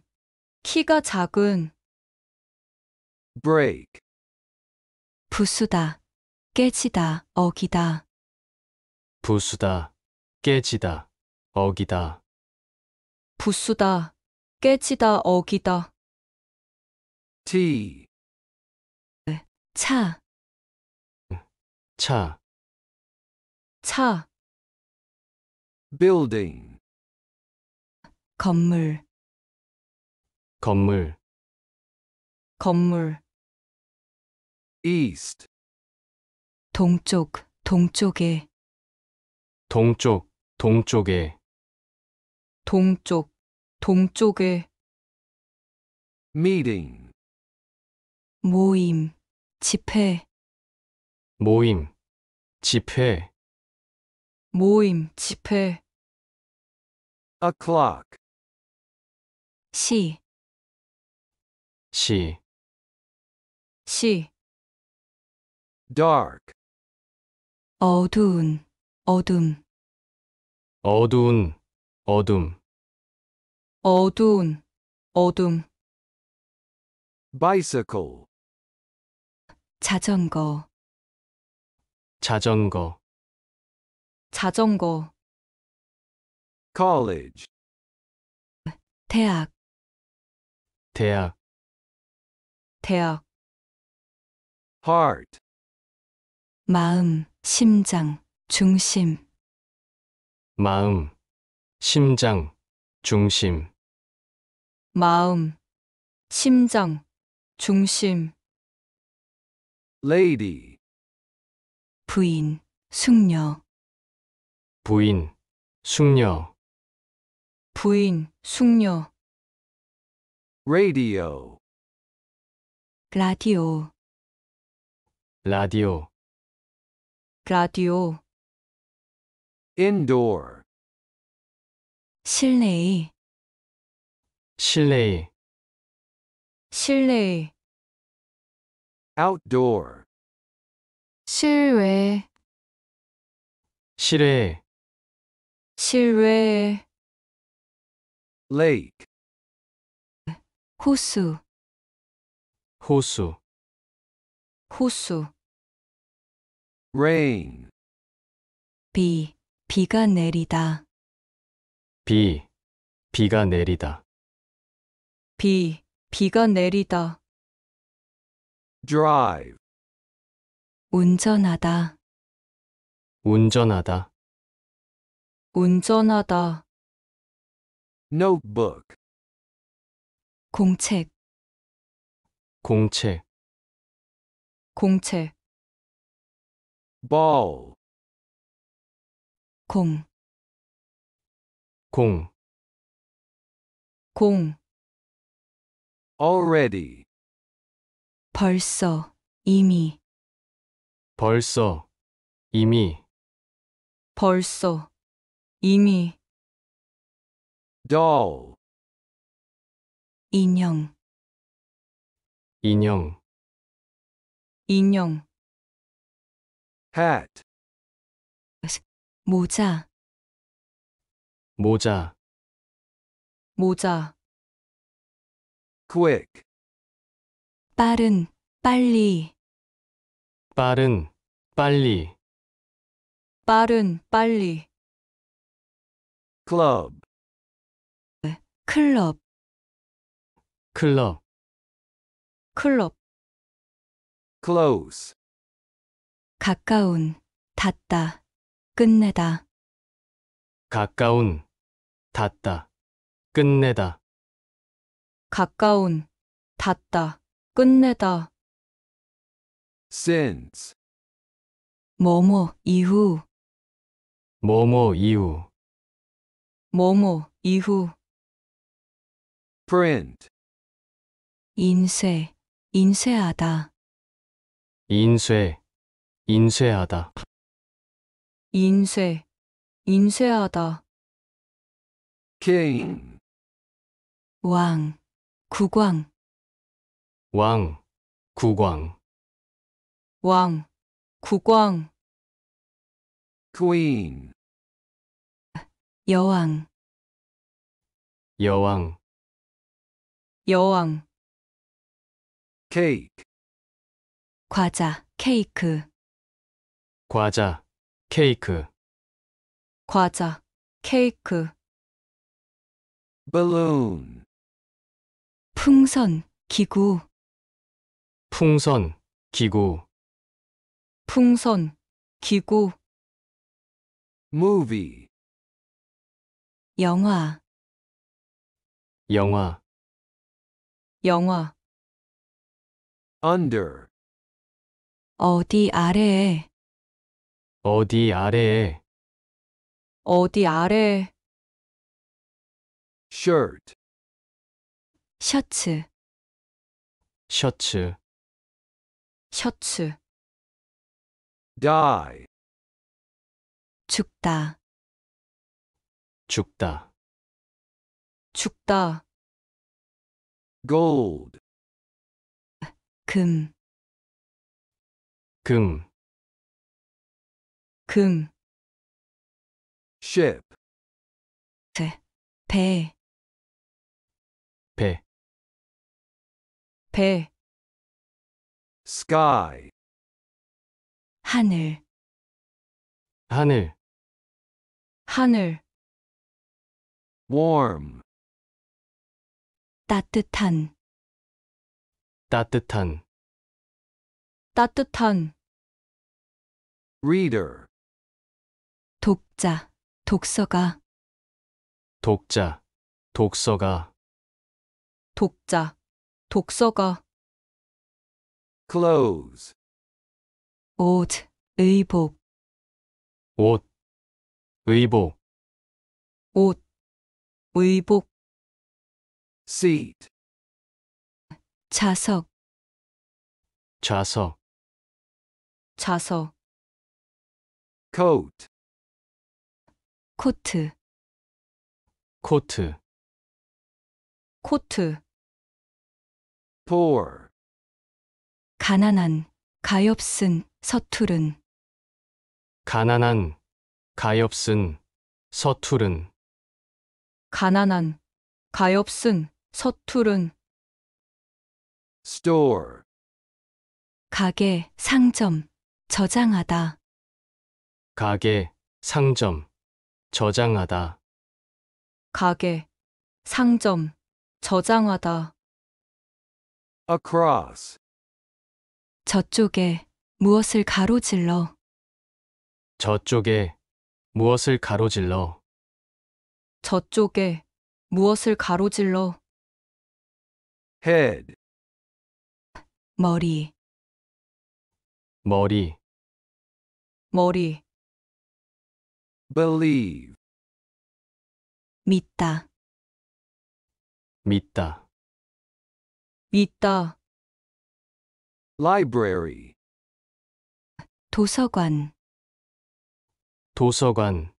키가 작은, break, 부수다, 깨지다, 어기다, 부수다, 깨지다, 어기다, 부수다, 깨지다, 어기다. T 네, 차, 어, 차, 차, building 건물, 건물, 건물, east 동쪽, 동쪽에, 동쪽, 동쪽에, 동쪽, 동쪽에, meeting 모임, 집회, 모임, 집회, 모임, 집회, a clock, 시, 시, 시, dark, 어두운, 어둠, 어두운, 어둠, 어두운, 어둠, bicycle, 자전거 자전거 자전거 college, 대학 대학 대학 heart, 마음 심장 중심 마음 심장 중심 마음 심장 중심 lady 부인, 숙녀, 부인, 숙녀, 부인, 숙녀, radio 라디오, 라디오, 라디오, indoor 실내실내실내 outdoor 실외 실외 실외 lake 호수 호수 호수 rain 비 비가 내리다 비 비가 내리다 비 비가 내리다 drive 운전하다, 운전하다, 운전하다, notebook 공책, 공책, 공책, ball 공, 공, 공, already 벌써, 이미, 벌써, 이미, 벌써, 이미, doll, 인형, 인형, 인형, hat, 모자, 모자, 모자, quick, 빠른, 빨리, 빠른, 빨리, 빠른, 빨리, 클럽 클럽, 클럽, 클럽, close, 가까운, 닿다, 끝내다, 가까운, 닿다, 끝내다, 가까운, 닿다, 끝내다 since 뭐뭐 이후 뭐뭐 이후 뭐뭐 이후 print 인쇄 인쇄하다 인쇄 인쇄하다 인쇄 인쇄하다 king 왕 국왕 왕, 국왕, 왕, 국왕, queen, 여왕, 여왕, 여왕, cake, 과자, 케이크, 과자, 케이크, 과자, 케이크, balloon, 풍선, 기구, 풍선, 기구, 풍선, 기구, movie, 영화, 영화, 영화, under, 어디 아래에, 어디 아래에, 어디 아래에, shirt, 셔츠, 셔츠, 셔츠 die, 죽다 죽다, 죽다 gold, 금, 금, 금, ship, 배, 배, 배, sky 하늘 하늘 하늘 warm 따뜻한 따뜻한 따뜻한 reader 독자 독서가 독자 독서가 독자 독서가 clothes 옷, 의복 옷, 의복 옷, 의복 seat 좌석 좌석 좌석 coat 코트 코트 코트 pour 가난한, 가엾은, 서툴른 가난한, 가엾은, 서투른. 가난한, 가엾은, 서투른. store, 가게, 상점, 저장하다. 가게, 상점, 저장하다. 가게, 상점, 저장하다. across, 저쪽에 무엇을 가로질러 저쪽에 무엇을 가로질러 저쪽에 무엇을 가로질러 head, 머리 머리 머리 believe, 믿다 믿다 믿다 library 도서관 도서관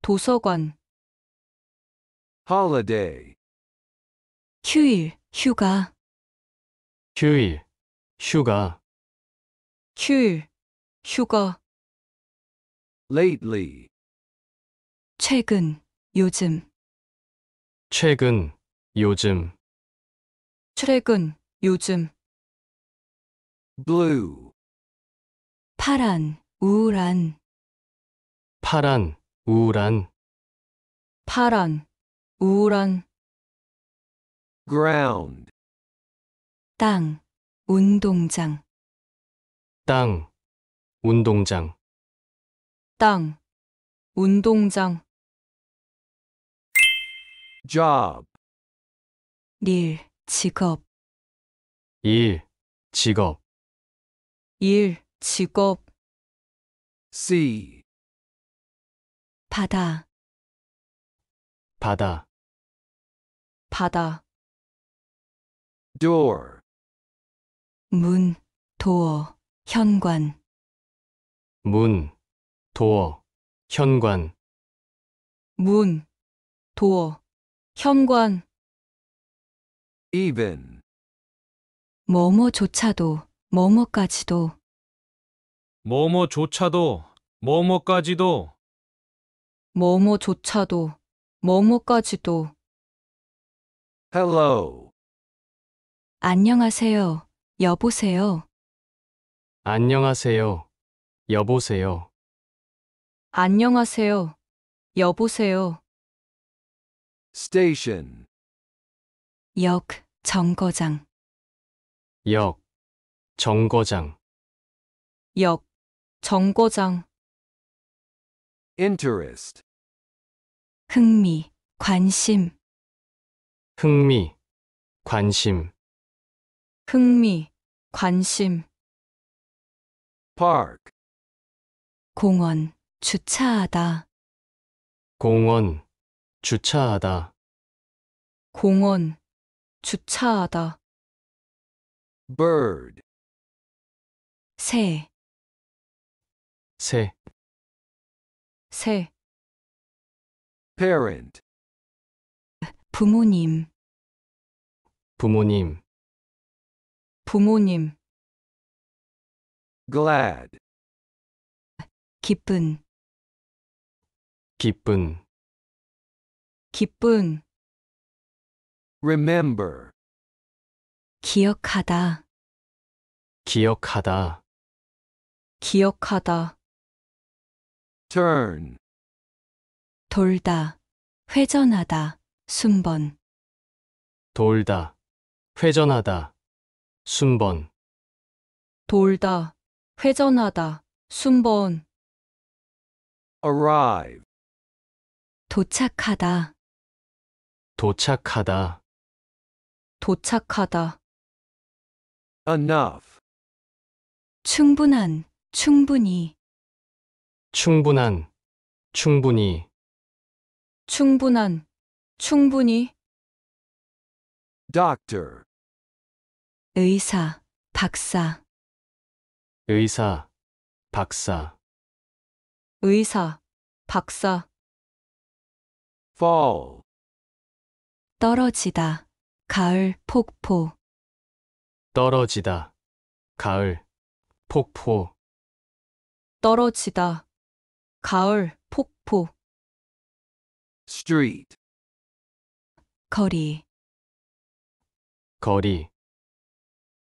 도서관 holiday 휴일 휴가 휴일 휴가 휴일 휴가 lately 최근 요즘 최근 요즘 최근 요즘 blue 파란, 우울한, 파란, 우울한, 파란, 우울한, ground 땅, 운동장, 땅, 운동장, 땅, 운동장, job 일, 직업, 일, 직업, 일, 직업 s e 바다 바다 바다 door 문, 도어, 현관 문, 도어, 현관 문, 도어, 현관 even 뭐뭐조차도 뭐뭐까지도 뭐뭐조차도, 뭐뭐까지도, 뭐뭐조차도 뭐뭐까지도 Hello. 안녕하세요. 여보세요. 안녕하세요. 여보세요. 안녕하세요. 여보세요. Station. 역 정거장 역, 정거장 역, 정거장, interest, 흥미, 관심, 흥미 관심 흥미, 관심, park, 공원, 주차하다, 공원 주차하다 공원, 주차하다, bird, 새, 새, 새, parent, 부모님, 부모님, 부모님, glad, 기쁜, 기쁜, 기쁜, remember, 기억하다, 기억하다, 기억하다. turn, 돌다. 회전하다. 순번. 돌다, 회전하다, 순번, 돌다. 회전하다. 순번. arrive, 도착하다. 도착하다, 도착하다. enough, 충분한. 충분히, 충분한, 충분히, 충분한, 충분히, doctor, 의사, 박사, 의사, 박사, 의사, 박사, fall, 떨어지다, 가을, 폭포, 떨어지다, 가을, 폭포, 떨어지다. 가을, 폭포. street, 거리, 거리,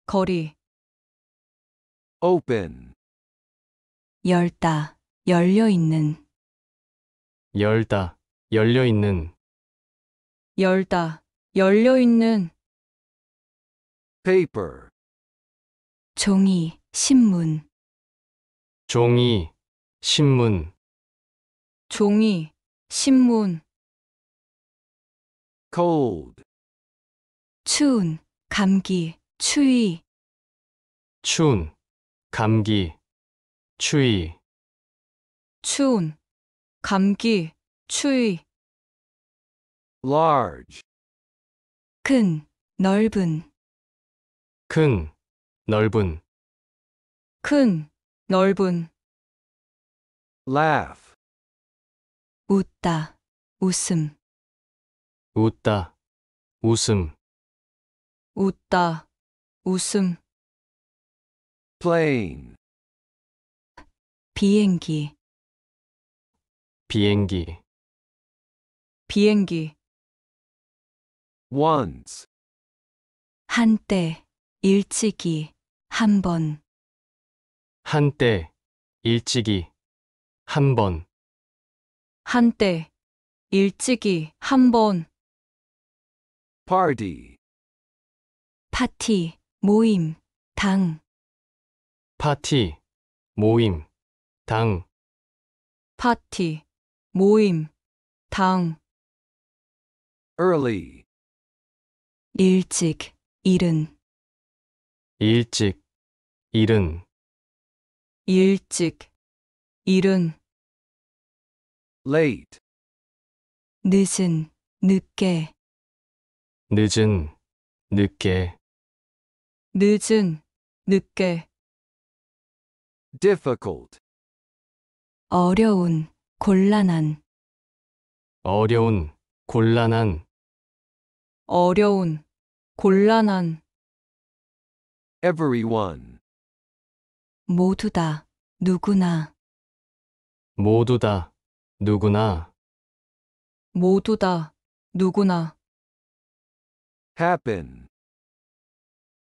거리. open, 열다, 열려 있는. 열다, 열려 있는, 열다, 열려 있는. paper, 종이, 신문. 종이, 신문, 종이, 신문, cold, 추운, 감기, 추위, 추운, 감기, 추위, 추운, 감기, 추위, large, 큰, 넓은, 큰, 넓은, 큰, 넓은 laugh 웃다 웃음 웃다 웃음 웃다 웃음 plane 비행기 비행기 비행기 once 한때 일찍이 한번 한때 일찍이 한번 한때 일찍이 한번 p a 파티 모임 당 파티 모임 당 파티 모임 당 early 일찍 이른 일찍 이른 일찍, 이른, late, 늦은, 늦게, 늦은, 늦게, 늦은, 늦게, difficult, 어려운, 곤란한, 어려운, 곤란한, 어려운, 곤란한, everyone. 모두 다, 누구나, 모두 다, 누구나, 모두 다, 누구나, happen,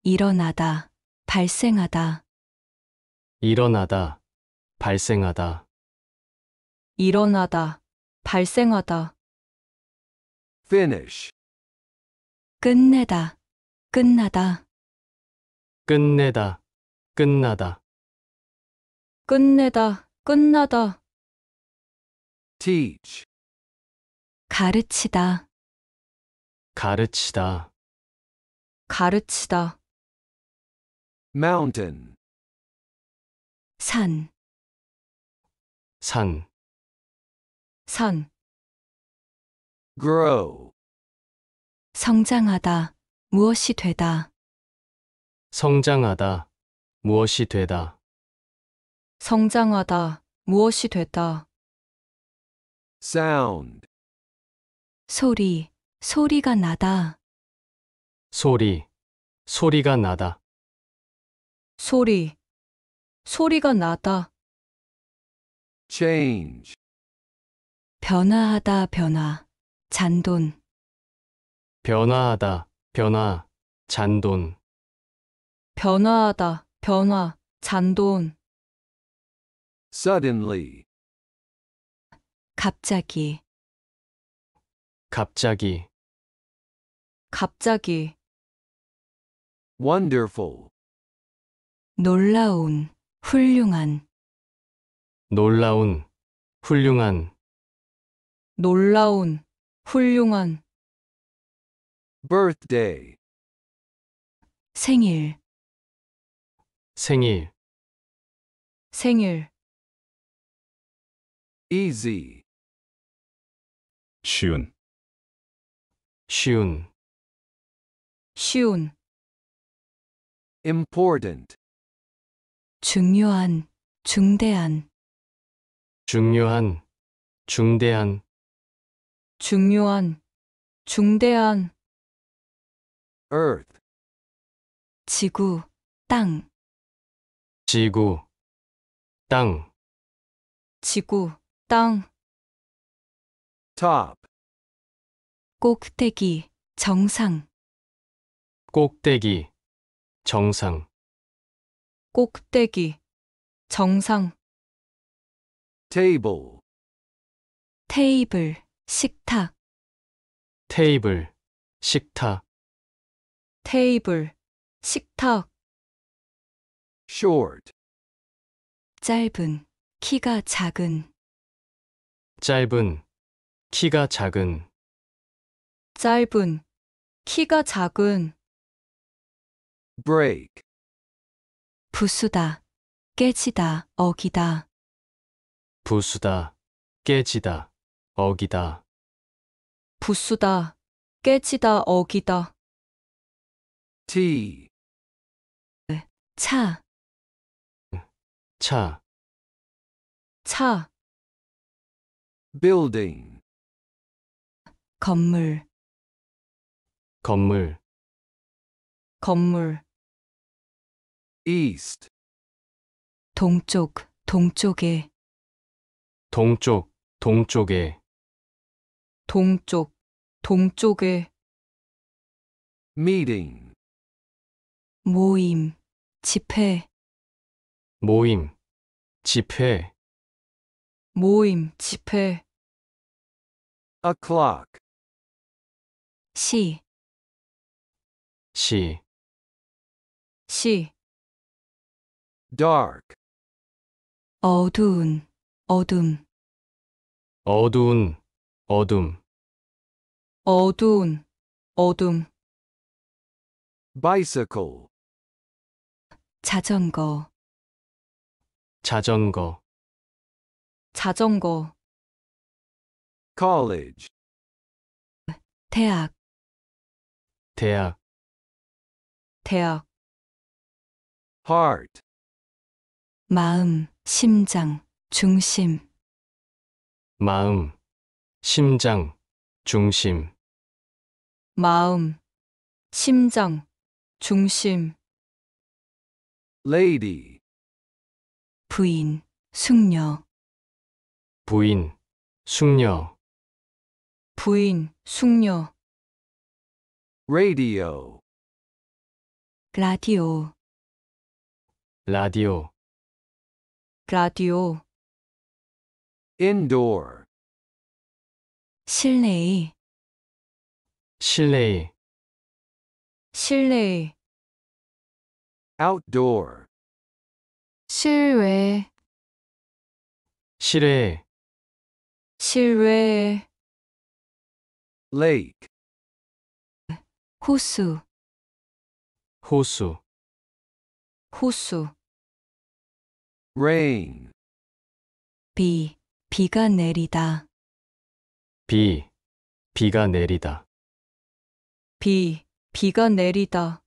일어나다, 발생하다, 일어나다, 발생하다, 일어나다, 발생하다, finish, 끝내다, 끝나다, 끝내다, 끝나다, 끝내다, 끝나다. teach, 가르치다, 가르치다, 가르치다. mountain, 산, 산, 산. grow, 성장하다, 무엇이 되다. 성장하다, 무엇이 되다. 성장하다, 무엇이 되다, sound, 소리, 소리가 나다, 소리, 소리가 나다, 소리, 소리가 나다, change, 변화하다, 변화, 잔돈, 변화하다, 변화, 잔돈, 변화하다, 변화, 잔돈, suddenly 갑자기 갑자기 갑자기 wonderful 놀라운 훌륭한 놀라운 훌륭한 놀라운 훌륭한 birthday 생일 생일 생일 easy 쉬운 쉬운 쉬운 important 중요한 중대한 중요한 중대한 중요한 중대한 earth 지구 땅 지구 땅 지구 땅 top 꼭대기 정상 꼭대기 정상 꼭대기 정상 table 테이블 식탁 테이블 식탁 테이블 식탁 short 짧은 키가 작은 짧은 키가 작은 짧은, 키가 작은, break, 부수다, 깨지다, 어기다, 부수다 깨지다 어기다 부수다, 깨지다, 어기다, tea, 차, 차, 차, building 건물 건물 건물 east 동쪽 동쪽에 동쪽 동쪽에 동쪽 동쪽에 meeting 모임 집회 모임 집회 모임 집회 o'clock 시, 시, 시, dark 어두운, 어둠, 어두운, 어둠, 어두운, 어둠, bicycle 자전거, 자전거, 자전거, college 대학 대학 대학 heart 마음 심장 중심 마음 심장 중심 마음 심장 중심 lady 부인 숙녀 부인 숙녀 부인, 숙녀, radio, 라디오, 라디오, 라디오, indoor, 실내의, 실내의, 실내의, outdoor, 실외, 실외, 실외, lake 호수 호수 호수 rain 비 비가 내리다 비 비가 내리다 비 비가 내리다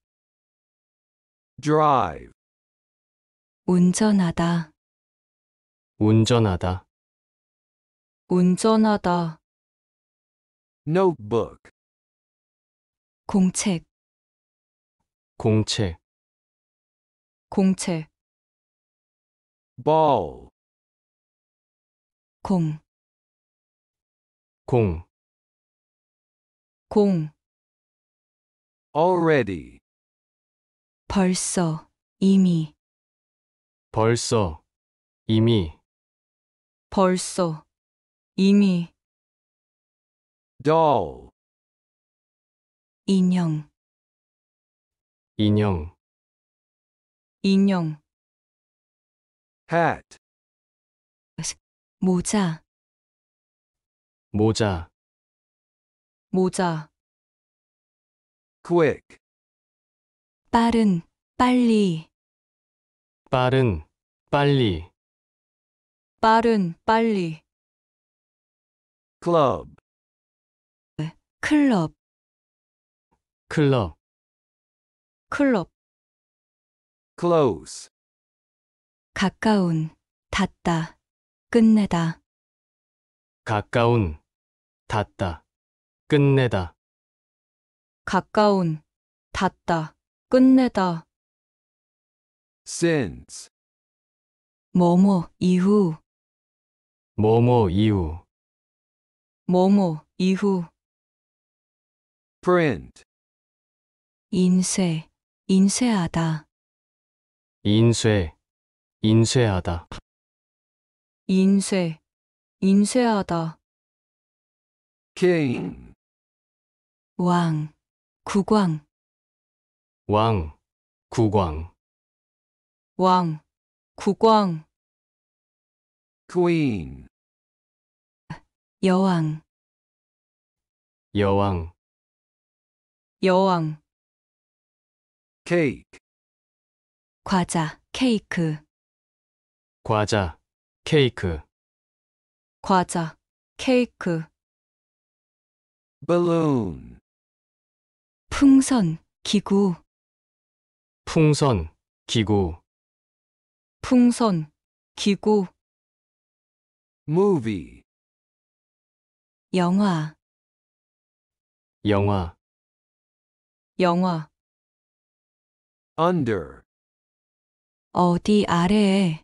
drive 운전하다 운전하다 운전하다 notebook 공책 공책 공책 ball 공, 공, 공, already 벌써, 이미, 벌써, 이미, 벌써, 이미, doll 인형 인형 인형 hat 모자 모자 모자 quick 빠른 빨리 빠른 빨리 빠른 빨리 club 클럽 클럽 클럽 close 가까운 닫다 끝내다 가까운 닫다 끝내다 가까운 닫다 끝내다 since 뭐뭐 이후 뭐뭐 이후 뭐뭐 이후 print 인쇄, 인쇄하다, 인쇄, 인쇄하다, 인쇄, 인쇄하다, king 왕, 국왕, 왕, 국왕, 왕, 국왕, queen 여왕, 여왕, 여왕 케이크 과자 케이크 과자 케이크 과자 케이크 balloon 풍선 기구 풍선 기구 풍선 기구 movie 영화 영화 영화 under 어디 아래에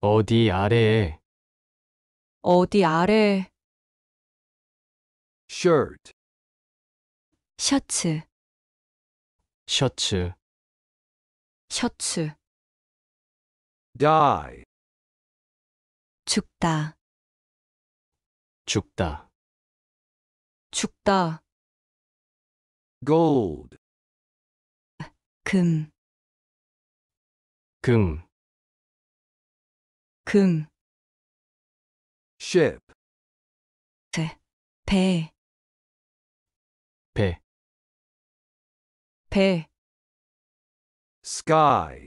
어디 아래에 어디 아래에 shirt 셔츠 셔츠 셔츠 die 죽다 죽다 죽다 gold 금, 금, 금, ship, 대, 배, 배, 배, sky,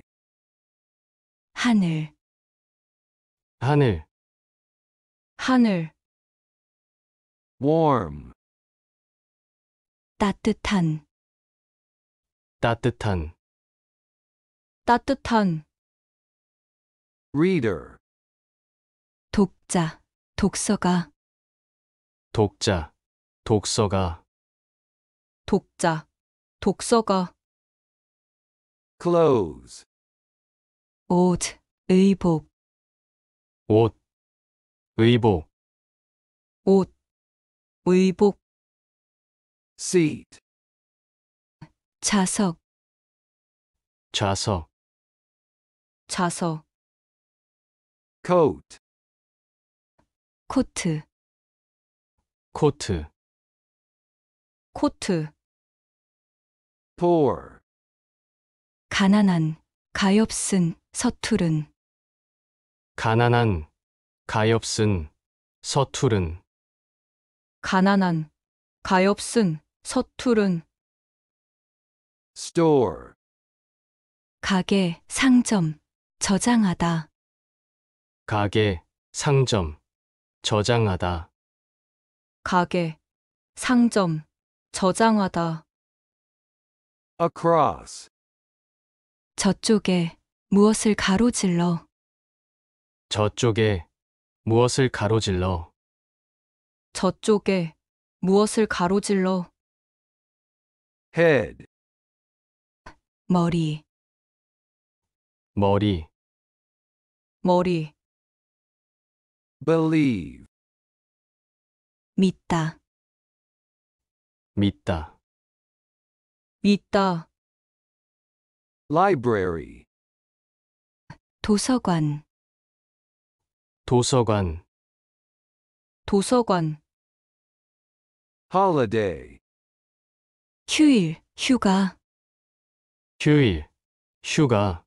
하늘, 하늘, 하늘, warm, 따뜻한 따뜻한 따뜻한 reader 독자 독서가 독자 독서가 독자 독서가 clothes 옷 의복 옷 의복 옷 의복 seat 좌석 좌석 좌석 coat 코트 코트 코트 poor 가난한 가엾은 서툴른 가난한 가엾은 서투른 가난한 가엾은 서투른 store 가게, 상점, 저장하다, 가게, 상점, 저장하다, 가게, 상점, 저장하다, across 저쪽에 무엇을 가로질러, 저쪽에 무엇을 가로질러, 저쪽에 무엇을 가로질러, head 머리 머리 머리 believe 믿다 믿다 믿다 library 도서관 도서관 도서관 holiday 휴일, 휴가, 휴일, 휴가,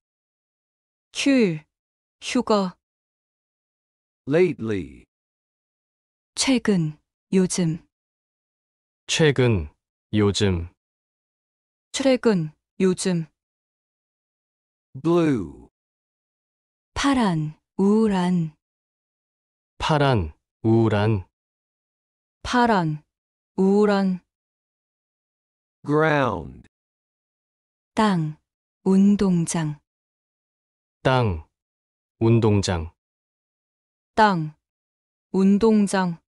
휴일, 휴거, lately, 최근, 요즘, 최근, 요즘, 최근, 요즘, blue, 파란, 우울한, 파란, 우울한, 파란, 우울한, ground 땅, 운동장, 땅, 운동장. 땅, 운동장.